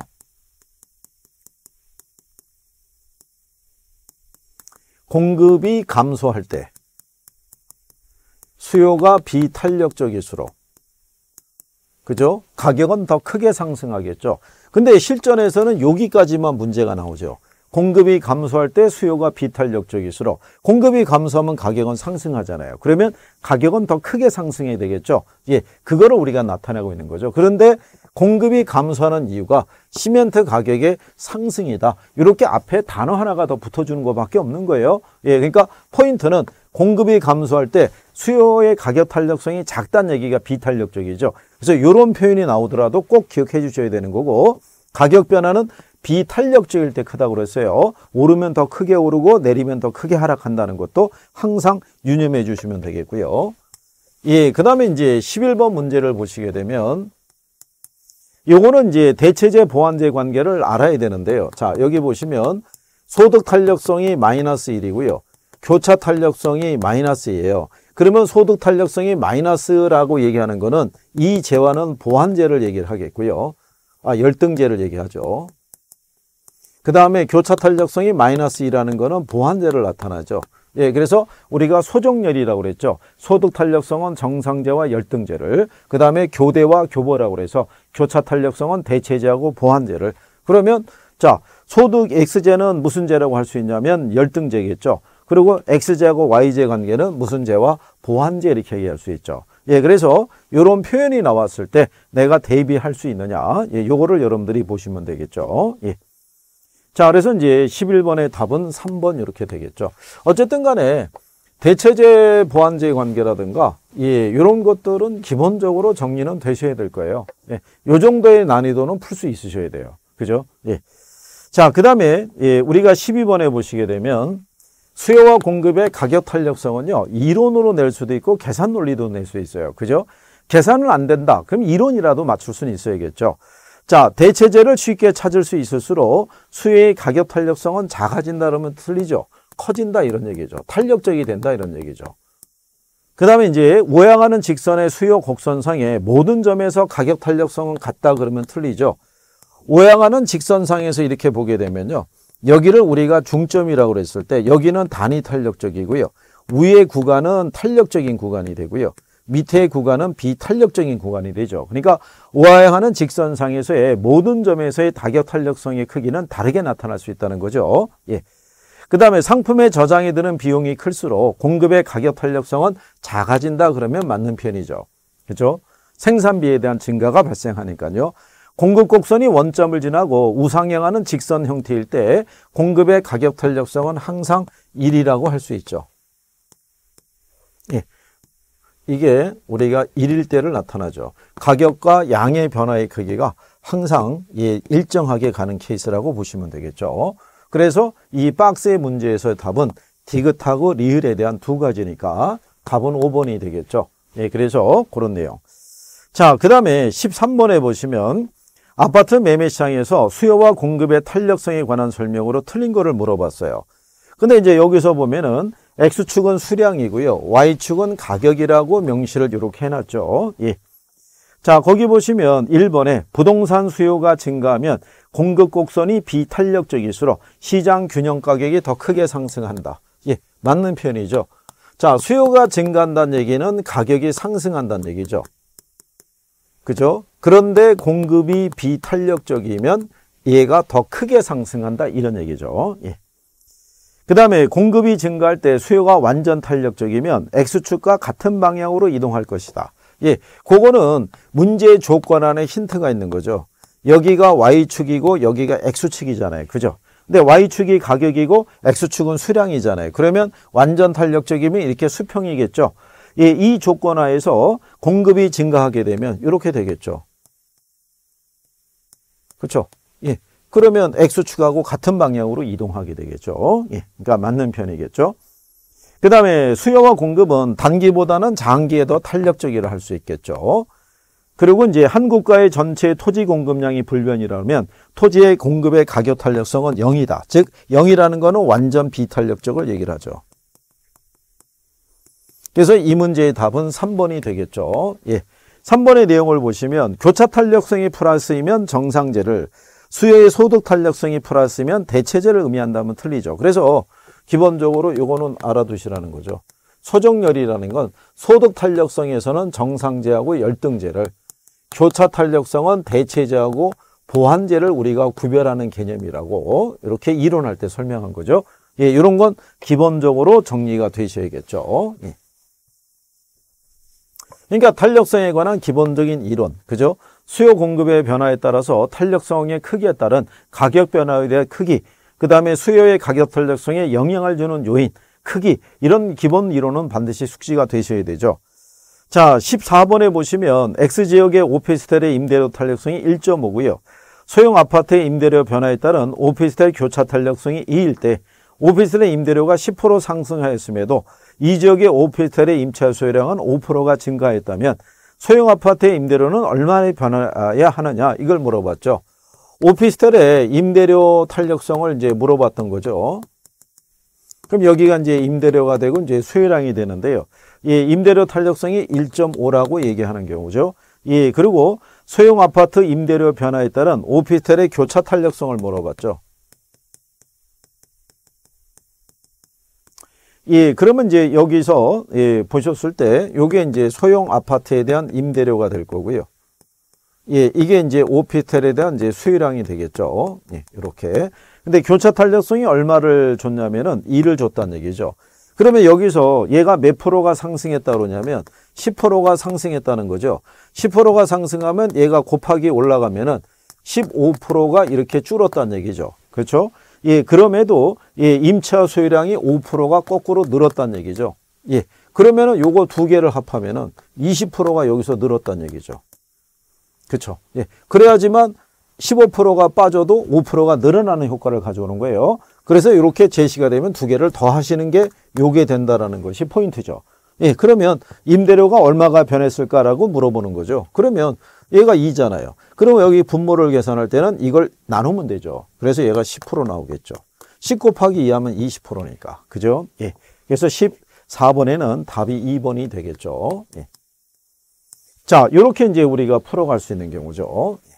공급이 감소할 때 수요가 비탄력적일수록 그죠? 가격은 더 크게 상승하겠죠. 근데 실전에서는 여기까지만 문제가 나오죠. 공급이 감소할 때 수요가 비탄력적일수록 공급이 감소하면 가격은 상승하잖아요. 그러면 가격은 더 크게 상승해야 되겠죠. 예, 그거를 우리가 나타내고 있는 거죠. 그런데 공급이 감소하는 이유가 시멘트 가격의 상승이다. 이렇게 앞에 단어 하나가 더 붙어주는 것밖에 없는 거예요. 예, 그러니까 포인트는 공급이 감소할 때 수요의 가격 탄력성이 작다는 얘기가 비탄력적이죠. 그래서 이런 표현이 나오더라도 꼭 기억해 주셔야 되는 거고 가격 변화는 비탄력적일 때 크다고 그랬어요. 오르면 더 크게 오르고 내리면 더 크게 하락한다는 것도 항상 유념해 주시면 되겠고요. 예, 그 다음에 이제 11번 문제를 보시게 되면 요거는 이제 대체제 보완제 관계를 알아야 되는데요. 자, 여기 보시면 소득 탄력성이 마이너스 1이고요. 교차 탄력성이 마이너스예요. 그러면 소득 탄력성이 마이너스라고 얘기하는 거는 이 재화는 보완제를 얘기를 하겠고요. 아, 열등제를 얘기하죠. 그 다음에 교차 탄력성이 마이너스 2라는 거는 보완제를 나타나죠. 예, 그래서 우리가 소정열이라고 그랬죠. 소득 탄력성은 정상제와 열등제를, 그 다음에 교대와 교보라고 그래서 교차 탄력성은 대체제하고 보완제를. 그러면 자, 소득 X제는 무슨 제라고 할 수 있냐면 열등제겠죠. 그리고 X제하고 Y제 관계는 무슨 제와 보완제 이렇게 얘기할 수 있죠. 예, 그래서 이런 표현이 나왔을 때 내가 대비할 수 있느냐, 예, 요거를 여러분들이 보시면 되겠죠. 예. 자, 그래서 이제 11번의 답은 3번 이렇게 되겠죠. 어쨌든 간에 대체제 보완제 관계라든가 예, 이런 것들은 기본적으로 정리는 되셔야 될 거예요. 예, 요 정도의 난이도는 풀 수 있으셔야 돼요. 그죠? 예. 자, 그 다음에 예, 우리가 12번에 보시게 되면 수요와 공급의 가격 탄력성은요. 이론으로 낼 수도 있고 계산 논리도 낼 수 있어요. 그죠? 계산은 안 된다. 그럼 이론이라도 맞출 수는 있어야겠죠. 자, 대체재를 쉽게 찾을 수 있을수록 수혜의 가격 탄력성은 작아진다 그러면 틀리죠. 커진다 이런 얘기죠. 탄력적이 된다 이런 얘기죠. 그 다음에 이제 모양하는 직선의 수요 곡선상의 모든 점에서 가격 탄력성은 같다 그러면 틀리죠. 모양하는 직선상에서 이렇게 보게 되면요. 여기를 우리가 중점이라고 그랬을 때 여기는 단위 탄력적이고요. 위의 구간은 탄력적인 구간이 되고요. 밑의 구간은 비탄력적인 구간이 되죠. 그러니까 오아향하는 직선상에서의 모든 점에서의 다격 탄력성의 크기는 다르게 나타날 수 있다는 거죠. 예. 그 다음에 상품에 저장이 드는 비용이 클수록 공급의 가격 탄력성은 작아진다 그러면 맞는 편이죠. 그렇죠? 생산비에 대한 증가가 발생하니까요. 공급 곡선이 원점을 지나고 우상향하는 직선 형태일 때 공급의 가격 탄력성은 항상 1이라고 할 수 있죠. 이게 우리가 일일 때를 나타나죠. 가격과 양의 변화의 크기가 항상 일정하게 가는 케이스라고 보시면 되겠죠. 그래서 이 박스의 문제에서의 답은 디귿하고 리을에 대한 두 가지니까 답은 5번이 되겠죠. 예, 그래서 그런 내용. 자, 그 다음에 13번에 보시면 아파트 매매 시장에서 수요와 공급의 탄력성에 관한 설명으로 틀린 거를 물어봤어요. 근데 이제 여기서 보면은 X축은 수량이고요. Y축은 가격이라고 명시를 이렇게 해놨죠. 예. 자, 거기 보시면 1번에 부동산 수요가 증가하면 공급 곡선이 비탄력적일수록 시장 균형 가격이 더 크게 상승한다. 예, 맞는 표현이죠. 자, 수요가 증가한다는 얘기는 가격이 상승한다는 얘기죠. 그죠? 그런데 공급이 비탄력적이면 얘가 더 크게 상승한다 이런 얘기죠. 예. 그 다음에 공급이 증가할 때 수요가 완전 탄력적이면 X축과 같은 방향으로 이동할 것이다. 예, 그거는 문제 조건 안에 힌트가 있는 거죠. 여기가 Y축이고 여기가 X축이잖아요. 그죠? 근데 Y축이 가격이고 X축은 수량이잖아요. 그러면 완전 탄력적이면 이렇게 수평이겠죠. 예, 이 조건 하에서 공급이 증가하게 되면 이렇게 되겠죠. 그렇죠? 그러면 X축하고 같은 방향으로 이동하게 되겠죠. 예, 그러니까 맞는 편이겠죠. 그 다음에 수요와 공급은 단기보다는 장기에 더 탄력적이라 할 수 있겠죠. 그리고 이제 한 국가의 전체 토지 공급량이 불변이라면 토지의 공급의 가격 탄력성은 0이다. 즉 0이라는 거는 완전 비탄력적을 얘기를 하죠. 그래서 이 문제의 답은 3번이 되겠죠. 예. 3번의 내용을 보시면 교차 탄력성이 플러스이면 정상제를 수요의 소득 탄력성이 플러스면 대체제를 의미한다면 틀리죠. 그래서 기본적으로 이거는 알아두시라는 거죠. 소정열이라는 건 소득 탄력성에서는 정상제하고 열등제를 교차 탄력성은 대체제하고 보완제를 우리가 구별하는 개념이라고 이렇게 이론할 때 설명한 거죠. 예, 이런 건 기본적으로 정리가 되셔야겠죠. 예. 그러니까 탄력성에 관한 기본적인 이론, 그죠? 수요 공급의 변화에 따라서 탄력성의 크기에 따른 가격 변화에 대한 크기, 그 다음에 수요의 가격 탄력성에 영향을 주는 요인, 크기 이런 기본 이론은 반드시 숙지가 되셔야 되죠. 자 14번에 보시면 X지역의 오피스텔의 임대료 탄력성이 1.5고요. 소형 아파트의 임대료 변화에 따른 오피스텔 교차 탄력성이 2일 때 오피스텔의 임대료가 10% 상승하였음에도 이 지역의 오피스텔의 임차 소요량은 5%가 증가했다면 소형 아파트의 임대료는 얼마나 변해야 하느냐 이걸 물어봤죠. 오피스텔의 임대료 탄력성을 이제 물어봤던 거죠. 그럼 여기가 이제 임대료가 되고 이제 수요량이 되는데요. 예, 임대료 탄력성이 1.5라고 얘기하는 경우죠. 예, 그리고 소형 아파트 임대료 변화에 따른 오피스텔의 교차 탄력성을 물어봤죠. 예, 그러면 이제 여기서 예, 보셨을 때 요게 이제 소형 아파트에 대한 임대료가 될 거고요. 예, 이게 이제 오피텔에 대한 이제 수요량이 되겠죠. 예, 이렇게. 근데 교차 탄력성이 얼마를 줬냐면은 2를 줬다는 얘기죠. 그러면 여기서 얘가 몇 프로가 상승했다 그러냐면 10%가 상승했다는 거죠. 10%가 상승하면 얘가 곱하기 올라가면은 15%가 이렇게 줄었다는 얘기죠. 그렇죠? 예, 그럼에도 예, 임차 소유량이 5%가 거꾸로 늘었다는 얘기죠. 예. 그러면은 요거 두 개를 합하면은 20%가 여기서 늘었다는 얘기죠. 그렇죠. 예. 그래야지만 15%가 빠져도 5%가 늘어나는 효과를 가져오는 거예요. 그래서 이렇게 제시가 되면 두 개를 더 하시는 게 요게 된다라는 것이 포인트죠. 예, 그러면 임대료가 얼마가 변했을까라고 물어보는 거죠. 그러면 얘가 2잖아요. 그러면 여기 분모를 계산할 때는 이걸 나누면 되죠. 그래서 얘가 10% 나오겠죠. 10 곱하기 2 하면 20%니까. 그죠? 예. 그래서 14번에는 답이 2번이 되겠죠. 예. 자, 요렇게 이제 우리가 풀어갈 수 있는 경우죠. 예.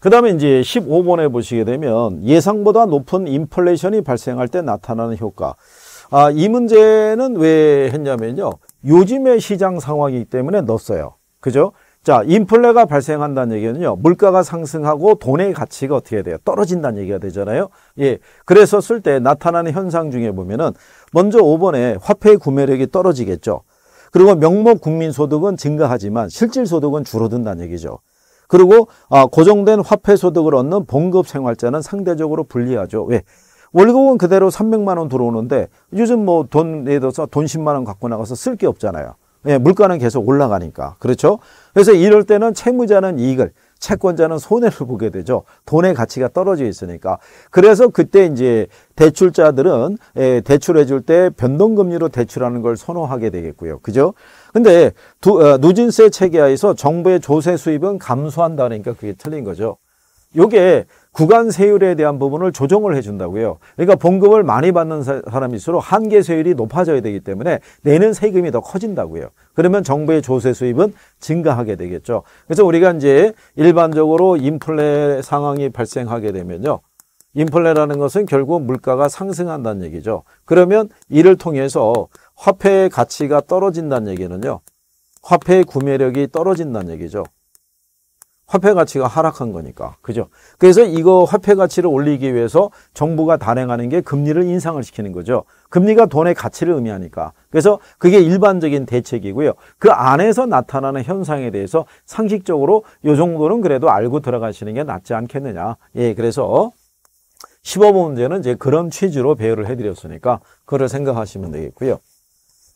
그 다음에 이제 15번에 보시게 되면 예상보다 높은 인플레이션이 발생할 때 나타나는 효과. 아, 이 문제는 왜 했냐면요. 요즘의 시장 상황이기 때문에 넣었어요. 그죠? 자, 인플레가 발생한다는 얘기는요. 물가가 상승하고 돈의 가치가 어떻게 돼요? 떨어진다는 얘기가 되잖아요. 예. 그래서 쓸 때 나타나는 현상 중에 보면은 먼저 5번에 화폐 구매력이 떨어지겠죠. 그리고 명목 국민 소득은 증가하지만 실질 소득은 줄어든다는 얘기죠. 그리고 아, 고정된 화폐 소득을 얻는 봉급 생활자는 상대적으로 불리하죠. 왜? 월급은 그대로 300만 원 들어오는데 요즘 뭐돈 예를 들어서 돈 10만 원 갖고 나가서 쓸 게 없잖아요. 예, 물가는 계속 올라가니까. 그렇죠? 그래서 이럴 때는 채무자는 이익을 채권자는 손해를 보게 되죠. 돈의 가치가 떨어져 있으니까. 그래서 그때 이제 대출자들은 예, 대출해 줄 때 변동금리로 대출하는 걸 선호하게 되겠고요. 그죠? 근데 두, 어, 누진세 체계하에서 정부의 조세 수입은 감소한다니까 그게 틀린 거죠. 요게 구간 세율에 대한 부분을 조정을 해준다고요. 그러니까 봉급을 많이 받는 사람일수록 한계 세율이 높아져야 되기 때문에 내는 세금이 더 커진다고요. 그러면 정부의 조세 수입은 증가하게 되겠죠. 그래서 우리가 이제 일반적으로 인플레 상황이 발생하게 되면요. 인플레라는 것은 결국 물가가 상승한다는 얘기죠. 그러면 이를 통해서 화폐의 가치가 떨어진다는 얘기는요. 화폐의 구매력이 떨어진다는 얘기죠. 화폐 가치가 하락한 거니까. 그죠? 그래서 이거 화폐 가치를 올리기 위해서 정부가 단행하는 게 금리를 인상을 시키는 거죠. 금리가 돈의 가치를 의미하니까. 그래서 그게 일반적인 대책이고요. 그 안에서 나타나는 현상에 대해서 상식적으로 요 정도는 그래도 알고 들어가시는 게 낫지 않겠느냐. 예, 그래서 15번 문제는 이제 그런 취지로 배열을 해드렸으니까 그걸 생각하시면 되겠고요.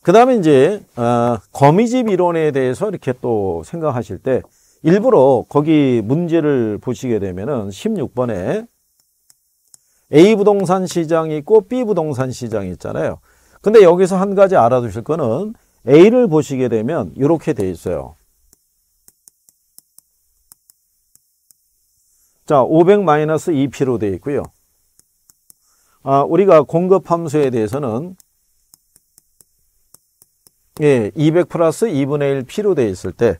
그 다음에 이제, 어, 거미집 이론에 대해서 이렇게 또 생각하실 때 일부러 거기 문제를 보시게 되면은 16번에 A 부동산 시장이 있고 B 부동산 시장이 있잖아요. 근데 여기서 한 가지 알아두실 거는 A를 보시게 되면 이렇게 돼 있어요. 자, 500-2P로 돼 있고요. 아, 우리가 공급 함수에 대해서는 예, 200 플러스 2분의 1P로 되어 있을 때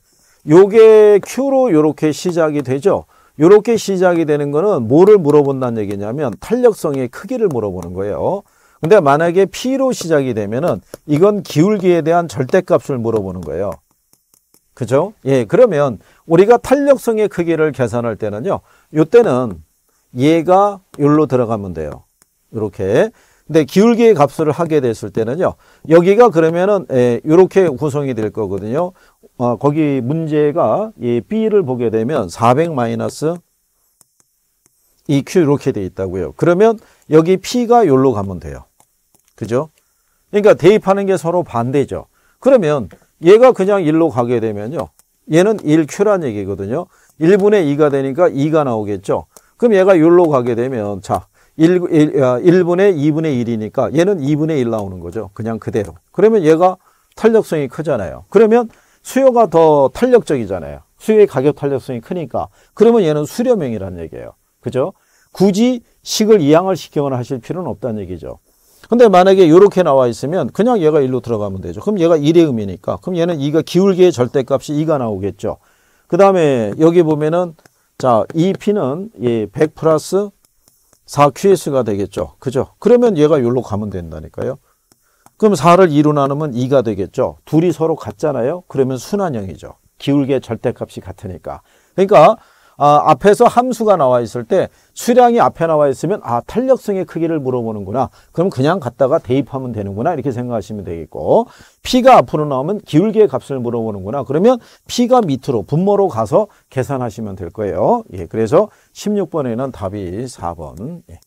요게 Q로 요렇게 시작이 되죠. 요렇게 시작이 되는 거는 뭐를 물어본다는 얘기냐면 탄력성의 크기를 물어보는 거예요. 근데 만약에 P로 시작이 되면은 이건 기울기에 대한 절대값을 물어보는 거예요. 그죠? 예, 그러면 우리가 탄력성의 크기를 계산할 때는요. 요때는 얘가 여기로 들어가면 돼요. 이렇게 근데 기울기의 값을 하게 됐을 때는요. 여기가 그러면은 이렇게 예, 구성이 될 거거든요. 어, 거기 문제가 이 B를 보게 되면 400 마이너스 EQ 이렇게 돼 있다고요. 그러면 여기 P가 여기로 가면 돼요. 그죠? 그러니까 대입하는 게 서로 반대죠. 그러면 얘가 그냥 1로 가게 되면요. 얘는 1Q란 얘기거든요. 1분의 2가 되니까 2가 나오겠죠. 그럼 얘가 1로 가게 되면 자 1, 1, 1분의 어, 2분의 1이니까 얘는 2분의 1 나오는 거죠. 그냥 그대로. 그러면 얘가 탄력성이 크잖아요. 그러면 수요가 더 탄력적이잖아요. 수요의 가격 탄력성이 크니까. 그러면 얘는 수렴형이라는 얘기예요. 그죠? 굳이 식을 이양을 시켜거나 하실 필요는 없다는 얘기죠. 근데 만약에 이렇게 나와 있으면 그냥 얘가 1로 들어가면 되죠. 그럼 얘가 1의 의미니까 그럼 얘는 2가 기울기의 절대값이 2가 나오겠죠. 그 다음에 여기 보면은 자, 2P는 예, 100 플러스 4QS가 되겠죠. 그죠? 그러면 얘가 여기로 가면 된다니까요. 그럼 4를 2로 나누면 2가 되겠죠. 둘이 서로 같잖아요. 그러면 순환형이죠. 기울기의 절대값이 같으니까. 그러니까 아, 앞에서 함수가 나와 있을 때 수량이 앞에 나와 있으면 아 탄력성의 크기를 물어보는구나. 그럼 그냥 갖다가 대입하면 되는구나 이렇게 생각하시면 되겠고 P가 앞으로 나오면 기울기의 값을 물어보는구나. 그러면 P가 밑으로 분모로 가서 계산하시면 될 거예요. 예, 그래서 16번에는 답이 4번. 예.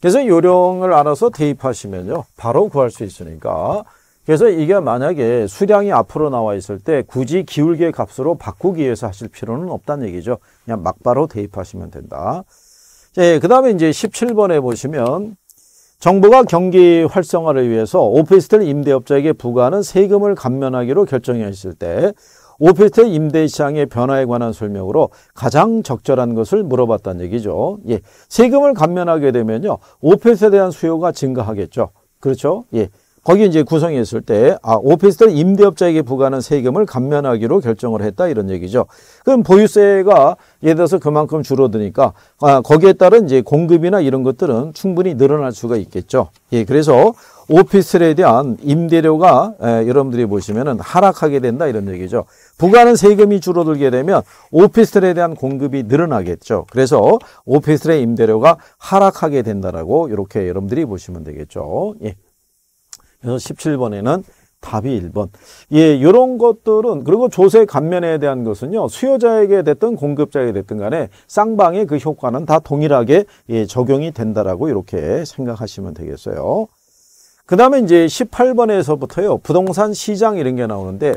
그래서 요령을 알아서 대입하시면요. 바로 구할 수 있으니까 그래서 이게 만약에 수량이 앞으로 나와 있을 때 굳이 기울기의 값으로 바꾸기 위해서 하실 필요는 없다는 얘기죠. 그냥 막바로 대입하시면 된다. 예, 그 다음에 이제 17번에 보시면 정부가 경기 활성화를 위해서 오피스텔 임대업자에게 부과하는 세금을 감면하기로 결정했을 때 오피스텔 임대 시장의 변화에 관한 설명으로 가장 적절한 것을 물어봤다는 얘기죠. 예. 세금을 감면하게 되면요. 오피스텔에 대한 수요가 증가하겠죠. 그렇죠? 예. 거기 이제 구성이 있을 때, 아, 오피스텔 임대업자에게 부과하는 세금을 감면하기로 결정을 했다 이런 얘기죠. 그럼 보유세가 예를 들어서 그만큼 줄어드니까, 아, 거기에 따른 이제 공급이나 이런 것들은 충분히 늘어날 수가 있겠죠. 예, 그래서 오피스텔에 대한 임대료가 에, 여러분들이 보시면은 하락하게 된다 이런 얘기죠. 부과하는 세금이 줄어들게 되면 오피스텔에 대한 공급이 늘어나겠죠. 그래서 오피스텔의 임대료가 하락하게 된다라고 이렇게 여러분들이 보시면 되겠죠. 예. 그래서 17번에는 답이 1번. 예, 이런 것들은 그리고 조세 감면에 대한 것은요. 수요자에게 됐든 공급자에게 됐든 간에 쌍방의 그 효과는 다 동일하게 예, 적용이 된다라고 이렇게 생각하시면 되겠어요. 그다음에 이제 18번에서부터요. 부동산 시장 이런 게 나오는데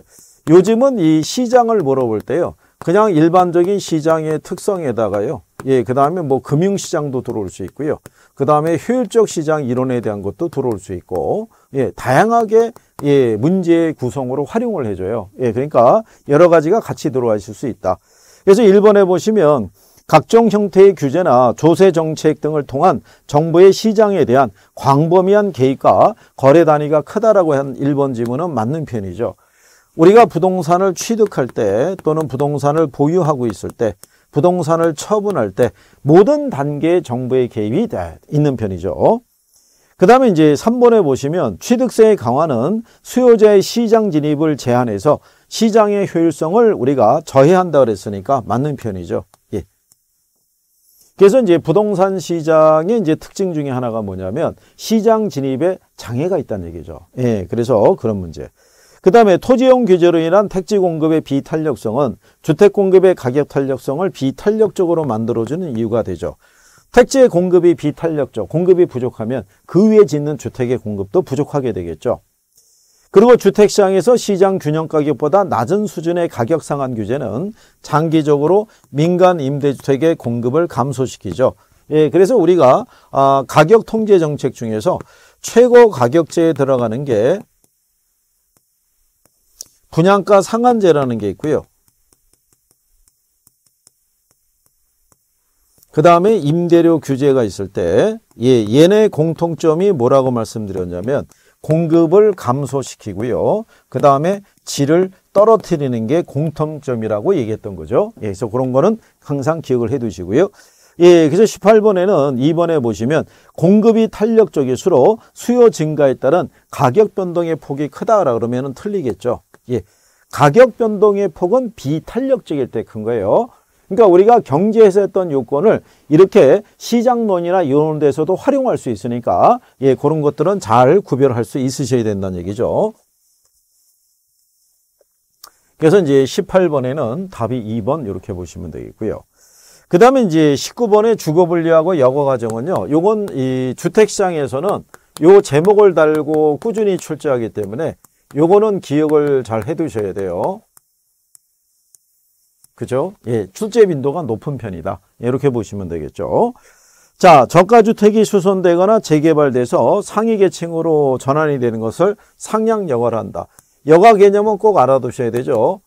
요즘은 이 시장을 물어볼 때요. 그냥 일반적인 시장의 특성에다가요. 예, 그 다음에 뭐 금융시장도 들어올 수 있고요. 그 다음에 효율적 시장 이론에 대한 것도 들어올 수 있고, 예, 다양하게 예, 문제의 구성으로 활용을 해줘요. 예, 그러니까 여러 가지가 같이 들어와 있을 수 있다. 그래서 1번에 보시면 각종 형태의 규제나 조세 정책 등을 통한 정부의 시장에 대한 광범위한 개입과 거래 단위가 크다라고 한 1번 지문은 맞는 편이죠. 우리가 부동산을 취득할 때 또는 부동산을 보유하고 있을 때 부동산을 처분할 때 모든 단계의 정부의 개입이 있는 편이죠. 그 다음에 이제 3번에 보시면 취득세의 강화는 수요자의 시장 진입을 제한해서 시장의 효율성을 우리가 저해한다 그랬으니까 맞는 편이죠. 예. 그래서 이제 부동산 시장의 이제 특징 중에 하나가 뭐냐면 시장 진입에 장애가 있다는 얘기죠. 예. 그래서 그런 문제. 그 다음에 토지용 규제로 인한 택지 공급의 비탄력성은 주택 공급의 가격 탄력성을 비탄력적으로 만들어주는 이유가 되죠. 택지의 공급이 비탄력적, 공급이 부족하면 그 위에 짓는 주택의 공급도 부족하게 되겠죠. 그리고 주택시장에서 시장 균형 가격보다 낮은 수준의 가격 상한 규제는 장기적으로 민간 임대주택의 공급을 감소시키죠. 예, 그래서 우리가 아, 가격 통제 정책 중에서 최고 가격제에 들어가는 게 분양가 상한제라는 게 있고요. 그 다음에 임대료 규제가 있을 때 예, 얘네 공통점이 뭐라고 말씀드렸냐면 공급을 감소시키고요. 그 다음에 질을 떨어뜨리는 게 공통점이라고 얘기했던 거죠. 예, 그래서 그런 거는 항상 기억을 해두시고요. 예, 그래서 18번에는 2번에 보시면 공급이 탄력적일수록 수요 증가에 따른 가격 변동의 폭이 크다 라 그러면 틀리겠죠. 예, 가격 변동의 폭은 비탄력적일 때 큰 거예요. 그러니까 우리가 경제에서 했던 요건을 이렇게 시장론이나 이런 데서도 활용할 수 있으니까 예, 그런 것들은 잘 구별할 수 있으셔야 된다는 얘기죠. 그래서 이제 18번에는 답이 2번 이렇게 보시면 되겠고요. 그 다음에 이제 19번에 주거분리하고 여거과정은요. 요건 이 주택시장에서는 요 제목을 달고 꾸준히 출제하기 때문에 요거는 기억을 잘 해두셔야 돼요. 그죠? 예, 출제 빈도가 높은 편이다. 이렇게 보시면 되겠죠. 자, 저가주택이 수선되거나 재개발돼서 상위 계층으로 전환이 되는 것을 상향 여가한다. 여과 개념은 꼭 알아두셔야 되죠.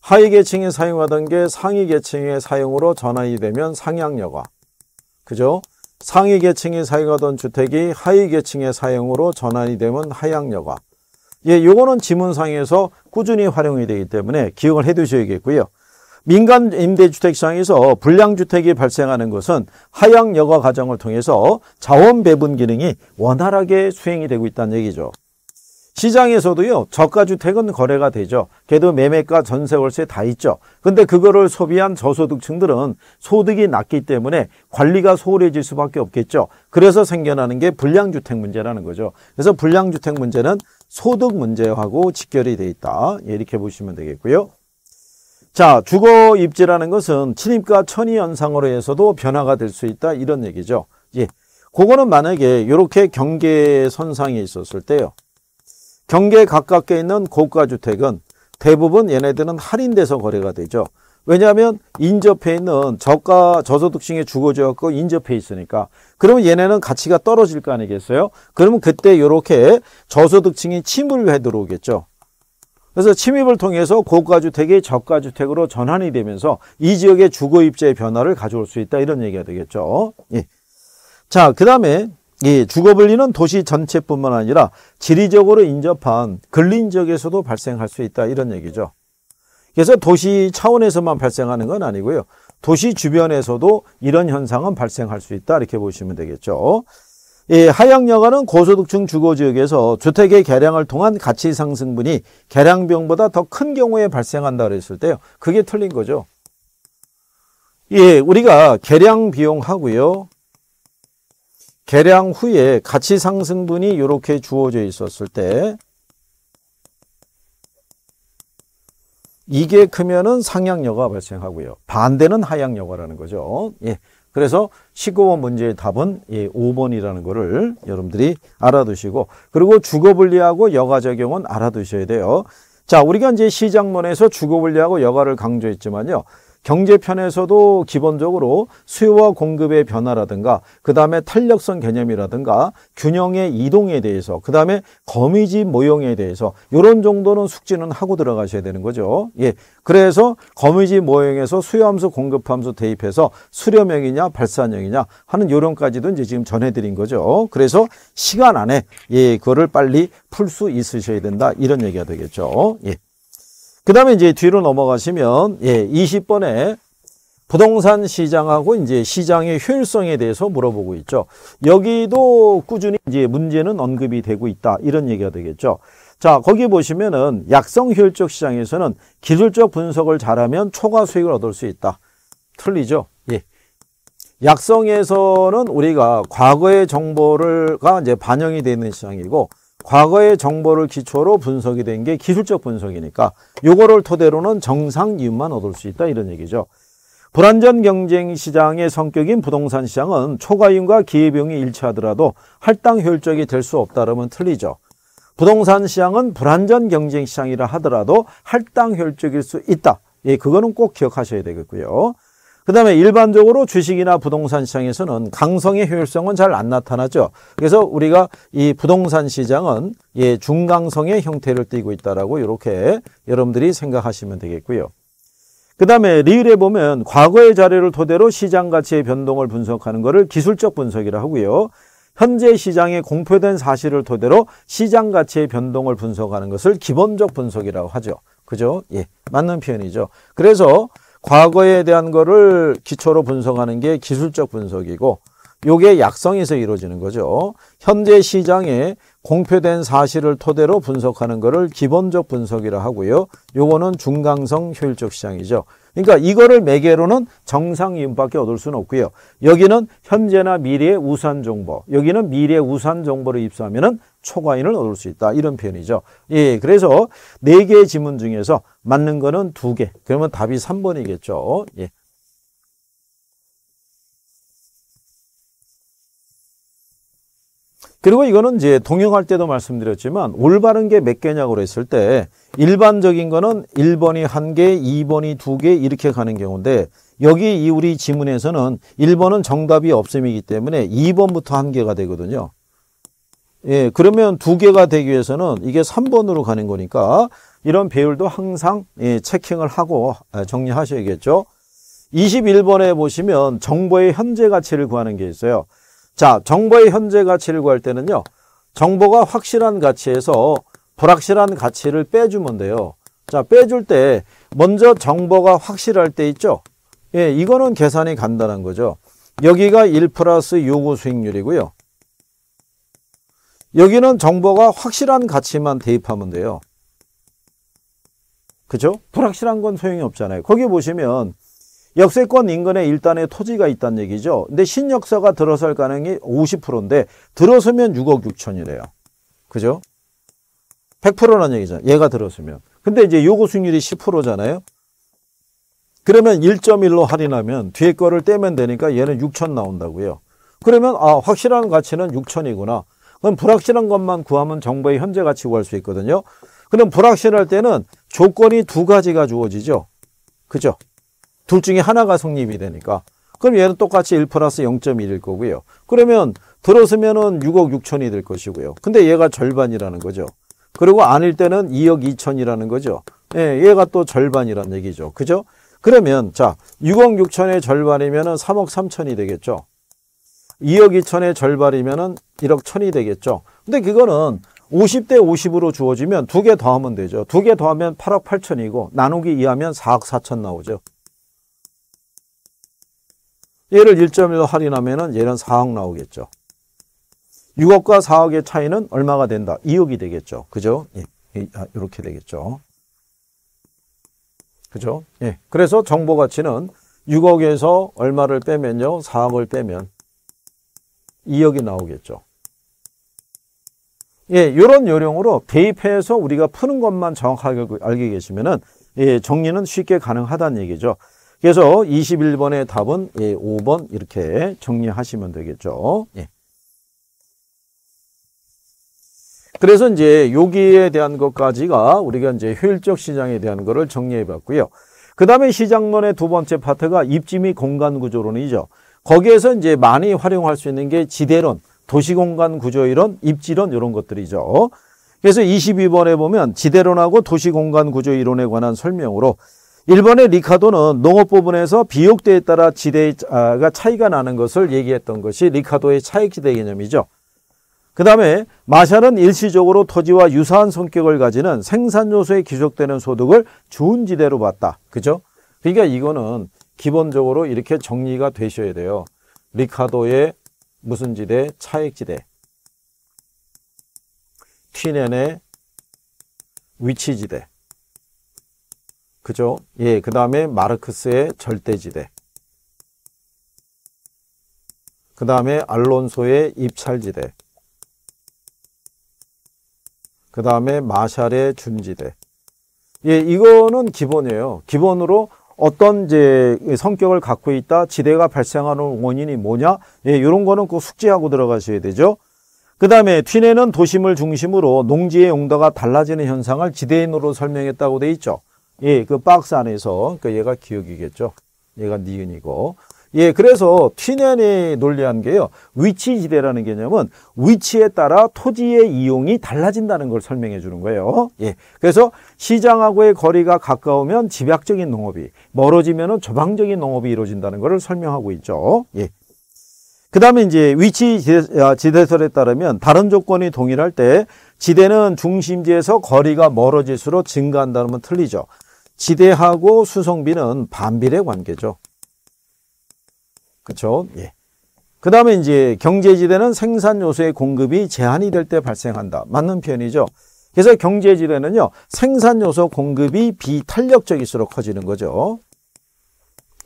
하위 계층에 사용하던 게 상위 계층의 사용으로 전환이 되면 상향 여과 그죠? 상위 계층에 사용하던 주택이 하위 계층의 사용으로 전환이 되면 하향 여과 예, 요거는 지문상에서 꾸준히 활용이 되기 때문에 기억을 해 두셔야겠고요. 민간 임대주택 시장에서 불량주택이 발생하는 것은 하향 여과 과정을 통해서 자원 배분 기능이 원활하게 수행이 되고 있다는 얘기죠. 시장에서도요 저가주택은 거래가 되죠 걔도 매매가 전세 월세 다 있죠 근데 그거를 소비한 저소득층들은 소득이 낮기 때문에 관리가 소홀해질 수밖에 없겠죠 그래서 생겨나는 게 불량주택 문제라는 거죠 그래서 불량주택 문제는 소득 문제하고 직결이 돼 있다. 예, 이렇게 보시면 되겠고요. 자, 주거 입지라는 것은 침입과 천이 현상으로 해서도 변화가 될 수 있다. 이런 얘기죠. 예. 그거는 만약에 이렇게 경계선상에 있었을 때요. 경계 가깝게 있는 고가주택은 대부분 얘네들은 할인돼서 거래가 되죠. 왜냐하면 인접해 있는 저가 저소득층의 주거지역과 인접해 있으니까 그러면 얘네는 가치가 떨어질 거 아니겠어요? 그러면 그때 이렇게 저소득층이 침입을 해 들어오겠죠. 그래서 침입을 통해서 고가주택이 저가주택으로 전환이 되면서 이 지역의 주거입자의 변화를 가져올 수 있다 이런 얘기가 되겠죠. 예. 자, 그 다음에 예, 주거분리는 도시 전체뿐만 아니라 지리적으로 인접한 근린 지역에서도 발생할 수 있다 이런 얘기죠. 그래서 도시 차원에서만 발생하는 건 아니고요. 도시 주변에서도 이런 현상은 발생할 수 있다 이렇게 보시면 되겠죠. 예, 하향여가는 고소득층 주거지역에서 주택의 개량을 통한 가치 상승분이 개량병보다 더 큰 경우에 발생한다 그랬을 때요. 그게 틀린 거죠. 예, 우리가 개량 비용하고요. 개량 후에 가치 상승분이 이렇게 주어져 있었을 때 이게 크면은 상향여가 발생하고요. 반대는 하향여과라는 거죠. 예. 그래서 19번 문제의 답은 예, 5번이라는 거를 여러분들이 알아두시고 그리고 주거분리하고 여가적용은 알아두셔야 돼요. 자, 우리가 이제 시작문에서 주거분리하고 여가를 강조했지만요. 경제편에서도 기본적으로 수요와 공급의 변화라든가 그 다음에 탄력성 개념이라든가 균형의 이동에 대해서 그 다음에 거미지 모형에 대해서 이런 정도는 숙지는 하고 들어가셔야 되는 거죠. 예, 그래서 거미지 모형에서 수요함수 공급함수 대입해서 수렴형이냐 발산형이냐 하는 요령까지도 이제 지금 전해드린 거죠. 그래서 시간 안에 예, 그거를 빨리 풀 수 있으셔야 된다 이런 얘기가 되겠죠. 예. 그 다음에 이제 뒤로 넘어가시면, 예, 20번에 부동산 시장하고 이제 시장의 효율성에 대해서 물어보고 있죠. 여기도 꾸준히 이제 문제는 언급이 되고 있다. 이런 얘기가 되겠죠. 자, 거기 보시면은 약성 효율적 시장에서는 기술적 분석을 잘하면 초과 수익을 얻을 수 있다. 틀리죠? 예. 약성에서는 우리가 과거의 정보를가 이제 반영이 되는 시장이고 과거의 정보를 기초로 분석이 된 게 기술적 분석이니까 요거를 토대로는 정상 이윤만 얻을 수 있다 이런 얘기죠. 불안전 경쟁 시장의 성격인 부동산 시장은 초과이윤과 기회비용이 일치하더라도 할당 효율적이 될 수 없다라면 틀리죠. 부동산 시장은 불안전 경쟁 시장이라 하더라도 할당 효율적일 수 있다. 예, 그거는 꼭 기억하셔야 되겠고요. 그 다음에 일반적으로 주식이나 부동산 시장에서는 강성의 효율성은 잘 안 나타나죠. 그래서 우리가 이 부동산 시장은 예, 중강성의 형태를 띠고 있다라고 이렇게 여러분들이 생각하시면 되겠고요. 그 다음에 리을에 보면 과거의 자료를 토대로 시장 가치의 변동을 분석하는 것을 기술적 분석이라 하고요. 현재 시장에 공표된 사실을 토대로 시장 가치의 변동을 분석하는 것을 기본적 분석이라고 하죠. 그죠? 예, 맞는 표현이죠. 그래서 과거에 대한 거를 기초로 분석하는 게 기술적 분석이고 요게 약성에서 이루어지는 거죠. 현재 시장에 공표된 사실을 토대로 분석하는 거를 기본적 분석이라 하고요. 요거는 중강성 효율적 시장이죠. 그러니까 이거를 매개로는 정상이윤밖에 얻을 수는 없고요. 여기는 현재나 미래의 우산 정보, 여기는 미래의 우산 정보를 입수하면은 초과인을 얻을 수 있다. 이런 표현이죠. 예, 그래서 네 개의 지문 중에서 맞는 거는 두 개. 그러면 답이 3번이겠죠. 예. 그리고 이거는 이제 동영할 때도 말씀드렸지만 올바른 게 몇 개냐고 그랬을 때 일반적인 거는 1번이 1개 2번이 2개 이렇게 가는 경우인데 여기 이 우리 지문에서는 1번은 정답이 없음이기 때문에 2번부터 1개가 되거든요. 예, 그러면 2 개가 되기 위해서는 이게 3번으로 가는 거니까 이런 배율도 항상 예, 체킹을 하고 아, 정리하셔야겠죠. 21번에 보시면 정보의 현재 가치를 구하는 게 있어요. 자, 정보의 현재 가치를 구할 때는요. 정보가 확실한 가치에서 불확실한 가치를 빼주면 돼요. 자, 빼줄 때 먼저 정보가 확실할 때 있죠. 예, 이거는 계산이 간단한 거죠. 여기가 1 플러스 요구 수익률이고요. 여기는 정보가 확실한 가치만 대입하면 돼요. 그죠? 불확실한 건 소용이 없잖아요. 거기 보시면 역세권 인근에 일단의 토지가 있다는 얘기죠. 근데 신역사가 들어설 가능이 50%인데 들어서면 6억 6천이래요. 그죠? 100%라는 얘기죠 얘가 들어서면. 근데 이제 요구 수익률이 10%잖아요. 그러면 1.1로 할인하면 뒤에 거를 떼면 되니까 얘는 6천 나온다고요. 그러면 아 확실한 가치는 6천이구나. 그럼 불확실한 것만 구하면 정부의 현재 가치 구할 수 있거든요. 그럼 불확실할 때는 조건이 두 가지가 주어지죠. 그죠? 둘 중에 하나가 성립이 되니까 그럼 얘는 똑같이 1 플러스 0.1일 거고요. 그러면 들어서면은 6억 6천이 될 것이고요. 근데 얘가 절반이라는 거죠. 그리고 아닐 때는 2억 2천이라는 거죠. 예, 얘가 또절반이라는 얘기죠. 그죠? 그러면 자 6억 6천의 절반이면은 3억 3천이 되겠죠. 2억 2천의 절반이면은 1억 1천이 되겠죠. 근데 그거는 50대 50으로 주어지면 두 개 더하면 되죠. 두 개 더하면 8억 8천이고 나누기 2하면 4억 4천 나오죠. 얘를 1.1로 점 할인하면 얘는 4억 나오겠죠. 6억과 4억의 차이는 얼마가 된다? 2억이 되겠죠. 그죠? 예, 이렇게 아, 되겠죠. 그죠? 예. 그래서 정보 가치는 6억에서 얼마를 빼면요? 4억을 빼면 2억이 나오겠죠. 예, 요런 요령으로 대입해서 우리가 푸는 것만 정확하게 알게 계시면은 예, 정리는 쉽게 가능하다는 얘기죠. 그래서 21번의 답은 예, 5번 이렇게 정리하시면 되겠죠. 예. 그래서 이제 여기에 대한 것까지가 우리가 이제 효율적 시장에 대한 것을 정리해 봤고요. 그 다음에 시장론의 두 번째 파트가 입지 및 공간 구조론이죠. 거기에서 이제 많이 활용할 수 있는 게 지대론, 도시공간 구조이론, 입지론 이런 것들이죠. 그래서 22번에 보면 지대론하고 도시공간 구조 이론에 관한 설명으로 일본의 리카도는 농업 부분에서 비옥대에 따라 지대가 차이가 나는 것을 얘기했던 것이 리카도의 차익지대 개념이죠. 그 다음에 마샬은 일시적으로 토지와 유사한 성격을 가지는 생산 요소에 기속되는 소득을 좋은 지대로 봤다. 그죠? 그러니까 이거는 기본적으로 이렇게 정리가 되셔야 돼요. 리카도의 무슨 지대? 차익지대. 튀넨의 위치지대. 그죠? 예, 그 다음에 마르크스의 절대지대. 그 다음에 알론소의 입찰지대. 그 다음에 마샬의 준지대. 예, 이거는 기본이에요. 기본으로 어떤 이제 성격을 갖고 있다, 지대가 발생하는 원인이 뭐냐, 예, 이런 거는 꼭 숙지하고 들어가셔야 되죠. 그 다음에 튀네는 도심을 중심으로 농지의 용도가 달라지는 현상을 지대인으로 설명했다고 돼 있죠. 예, 그 박스 안에서 그러니까 얘가 기억이겠죠. 얘가 니은이고. 예, 그래서 튜넨이 논리한 게요. 위치 지대라는 개념은 위치에 따라 토지의 이용이 달라진다는 걸 설명해 주는 거예요. 예. 그래서 시장하고의 거리가 가까우면 집약적인 농업이, 멀어지면은 조방적인 농업이 이루어진다는 걸 설명하고 있죠. 예. 그 다음에 이제 위치 아, 지대설에 따르면 다른 조건이 동일할 때 지대는 중심지에서 거리가 멀어질수록 증가한다는 건 틀리죠. 지대하고 수송비는 반비례 관계죠. 그렇죠? 예. 그 다음에 이제 경제지대는 생산 요소의 공급이 제한이 될 때 발생한다. 맞는 표현이죠. 그래서 경제지대는요. 생산 요소 공급이 비탄력적일수록 커지는 거죠.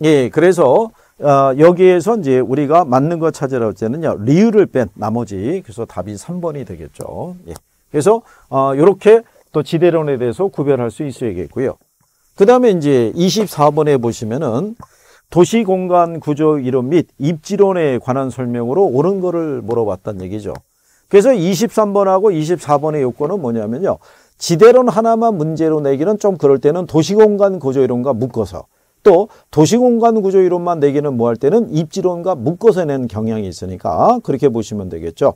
예, 그래서 어, 여기에서 이제 우리가 맞는 거찾으라고했잖아요 리을을 뺀 나머지 그래서 답이 3번이 되겠죠. 예. 그래서 어, 이렇게 또 지대론에 대해서 구별할 수 있어야겠고요. 그 다음에 이제 24번에 보시면은 도시공간 구조 이론 및 입지론에 관한 설명으로 옳은 거를 물어봤단 얘기죠. 그래서 23번하고 24번의 요건은 뭐냐면요. 지대론 하나만 문제로 내기는 좀 그럴 때는 도시공간 구조 이론과 묶어서 또 도시공간 구조 이론만 내기는 뭐 할 때는 입지론과 묶어서 낸 경향이 있으니까 그렇게 보시면 되겠죠.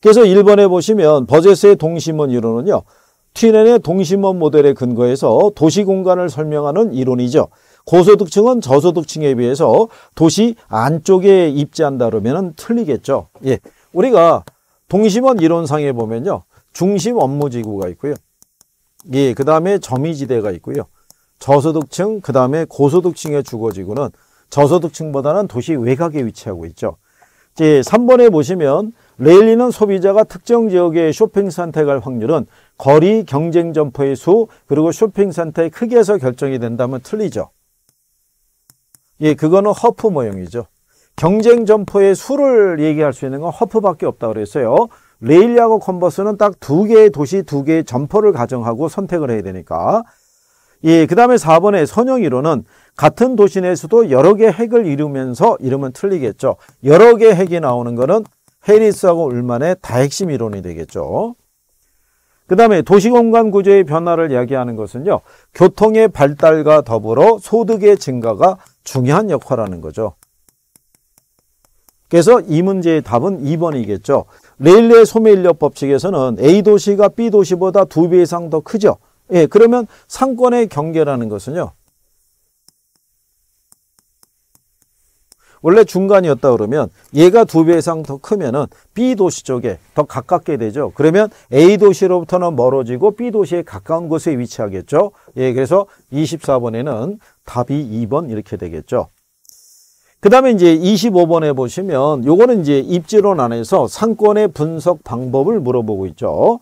그래서 1번에 보시면 버젯스의 동심원 이론은요. 튀넨의 동심원 모델에 근거해서 도시 공간을 설명하는 이론이죠. 고소득층은 저소득층에 비해서 도시 안쪽에 입지한다그러면 틀리겠죠. 예. 우리가 동심원 이론상에 보면요. 중심 업무지구가 있고요. 예, 그 다음에 점이지대가 있고요. 저소득층, 그 다음에 고소득층의 주거지구는 저소득층보다는 도시 외곽에 위치하고 있죠. 제 3번에 보시면 레일리는 소비자가 특정 지역의 쇼핑 선택할 확률은 거리, 경쟁 점포의 수, 그리고 쇼핑 선택의 크기에서 결정이 된다면 틀리죠. 예, 그거는 허프 모형이죠. 경쟁 점포의 수를 얘기할 수 있는 건 허프밖에 없다고 그랬어요. 레일리하고 컨버스는 딱 두 개의 도시, 두 개의 점포를 가정하고 선택을 해야 되니까. 예, 그 다음에 4번의 선형이론은 같은 도시 내에서도 여러 개의 핵을 이루면서 이름은 틀리겠죠. 여러 개의 핵이 나오는 거는 헤리스하고 울만의 다핵심 이론이 되겠죠. 그 다음에 도시공간 구조의 변화를 이야기하는 것은요. 교통의 발달과 더불어 소득의 증가가 중요한 역할하는 거죠. 그래서 이 문제의 답은 2번이겠죠. 레일리의 소매인력 법칙에서는 A도시가 B도시보다 2배 이상 더 크죠. 예, 그러면 상권의 경계라는 것은요. 원래 중간이었다 그러면 얘가 두 배 이상 더 크면은 B 도시 쪽에 더 가깝게 되죠. 그러면 A 도시로부터는 멀어지고 B 도시에 가까운 곳에 위치하겠죠. 예, 그래서 24번에는 답이 2번 이렇게 되겠죠. 그 다음에 이제 25번에 보시면 요거는 이제 입지론 안에서 상권의 분석 방법을 물어보고 있죠.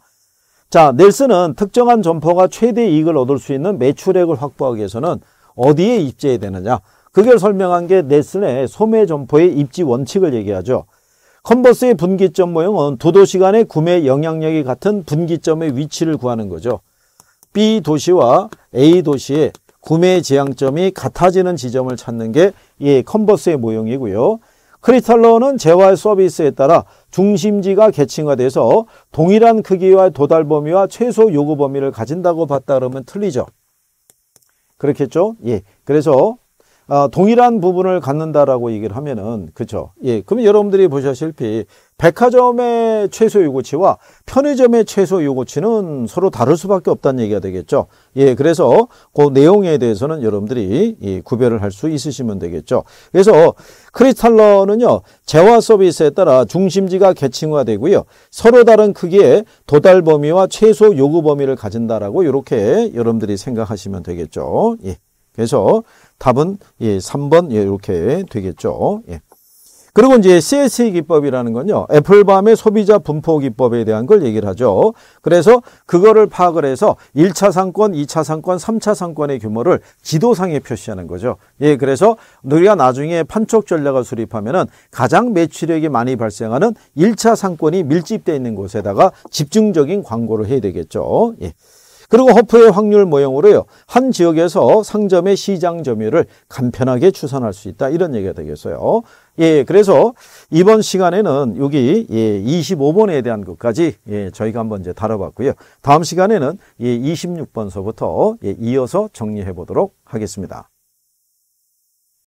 자, 넬슨은 특정한 점포가 최대 이익을 얻을 수 있는 매출액을 확보하기 위해서는 어디에 입지해야 되느냐? 그걸 설명한 게 네슨의 소매 점포의 입지 원칙을 얘기하죠. 컨버스의 분기점 모형은 두 도시 간의 구매 영향력이 같은 분기점의 위치를 구하는 거죠. B 도시와 A 도시의 구매 지향점이 같아지는 지점을 찾는 게 이 컨버스의 모형이고요. 크리스탈러는 재활 서비스에 따라 중심지가 계층화돼서 동일한 크기와 도달 범위와 최소 요구 범위를 가진다고 봤다 그러면 틀리죠. 그렇겠죠? 예. 그래서 어, 동일한 부분을 갖는다라고 얘기를 하면은 그렇죠. 예, 그럼 여러분들이 보셨실피 백화점의 최소 요구치와 편의점의 최소 요구치는 서로 다를 수밖에 없다는 얘기가 되겠죠. 예, 그래서 그 내용에 대해서는 여러분들이 예, 구별을 할 수 있으시면 되겠죠. 그래서 크리스탈러는요 재화 서비스에 따라 중심지가 계층화되고요 서로 다른 크기의 도달 범위와 최소 요구 범위를 가진다라고 이렇게 여러분들이 생각하시면 되겠죠. 예, 그래서 답은 예, 3번 예, 이렇게 되겠죠. 예. 그리고 이제 CSE 기법이라는 건요. 애플밤의 소비자 분포 기법에 대한 걸 얘기를 하죠. 그래서 그거를 파악을 해서 1차 상권, 2차 상권, 3차 상권의 규모를 지도상에 표시하는 거죠. 예, 그래서 우리가 나중에 판촉 전략을 수립하면은 가장 매출액이 많이 발생하는 1차 상권이 밀집되어 있는 곳에다가 집중적인 광고를 해야 되겠죠. 예. 그리고 허프의 확률 모형으로요. 한 지역에서 상점의 시장 점유율을 간편하게 추산할 수 있다. 이런 얘기가 되겠어요. 예, 그래서 이번 시간에는 여기 예, 25번에 대한 것까지 예, 저희가 한번 이제 다뤄봤고요. 다음 시간에는 예, 26번서부터 예, 이어서 정리해 보도록 하겠습니다.